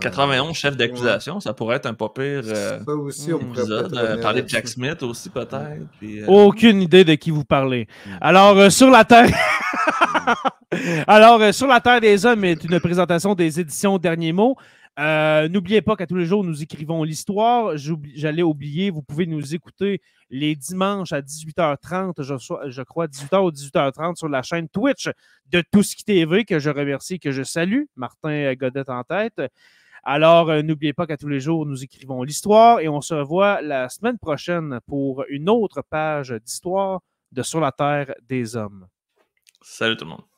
91 euh, chefs d'accusation, ça pourrait être un pas pire épisode. Euh, parler de Jack Smith aussi, peut-être. Euh, Aucune idée de qui vous parlez. Mm. Alors, sur la Terre. Alors, sur la Terre des Hommes est une présentation des éditions Derniers Mots. Euh, n'oubliez pas qu'à tous les jours, nous écrivons l'histoire. J'allais oublier, vous pouvez nous écouter les dimanches à 18h30, je, je crois, 18h ou 18h30 sur la chaîne Twitch de qui TV, que je remercie que je salue. Martin euh, Godette en tête. Alors, euh, n'oubliez pas qu'à tous les jours, nous écrivons l'histoire et on se revoit la semaine prochaine pour une autre page d'histoire de Sur la Terre des Hommes. Salut tout le monde.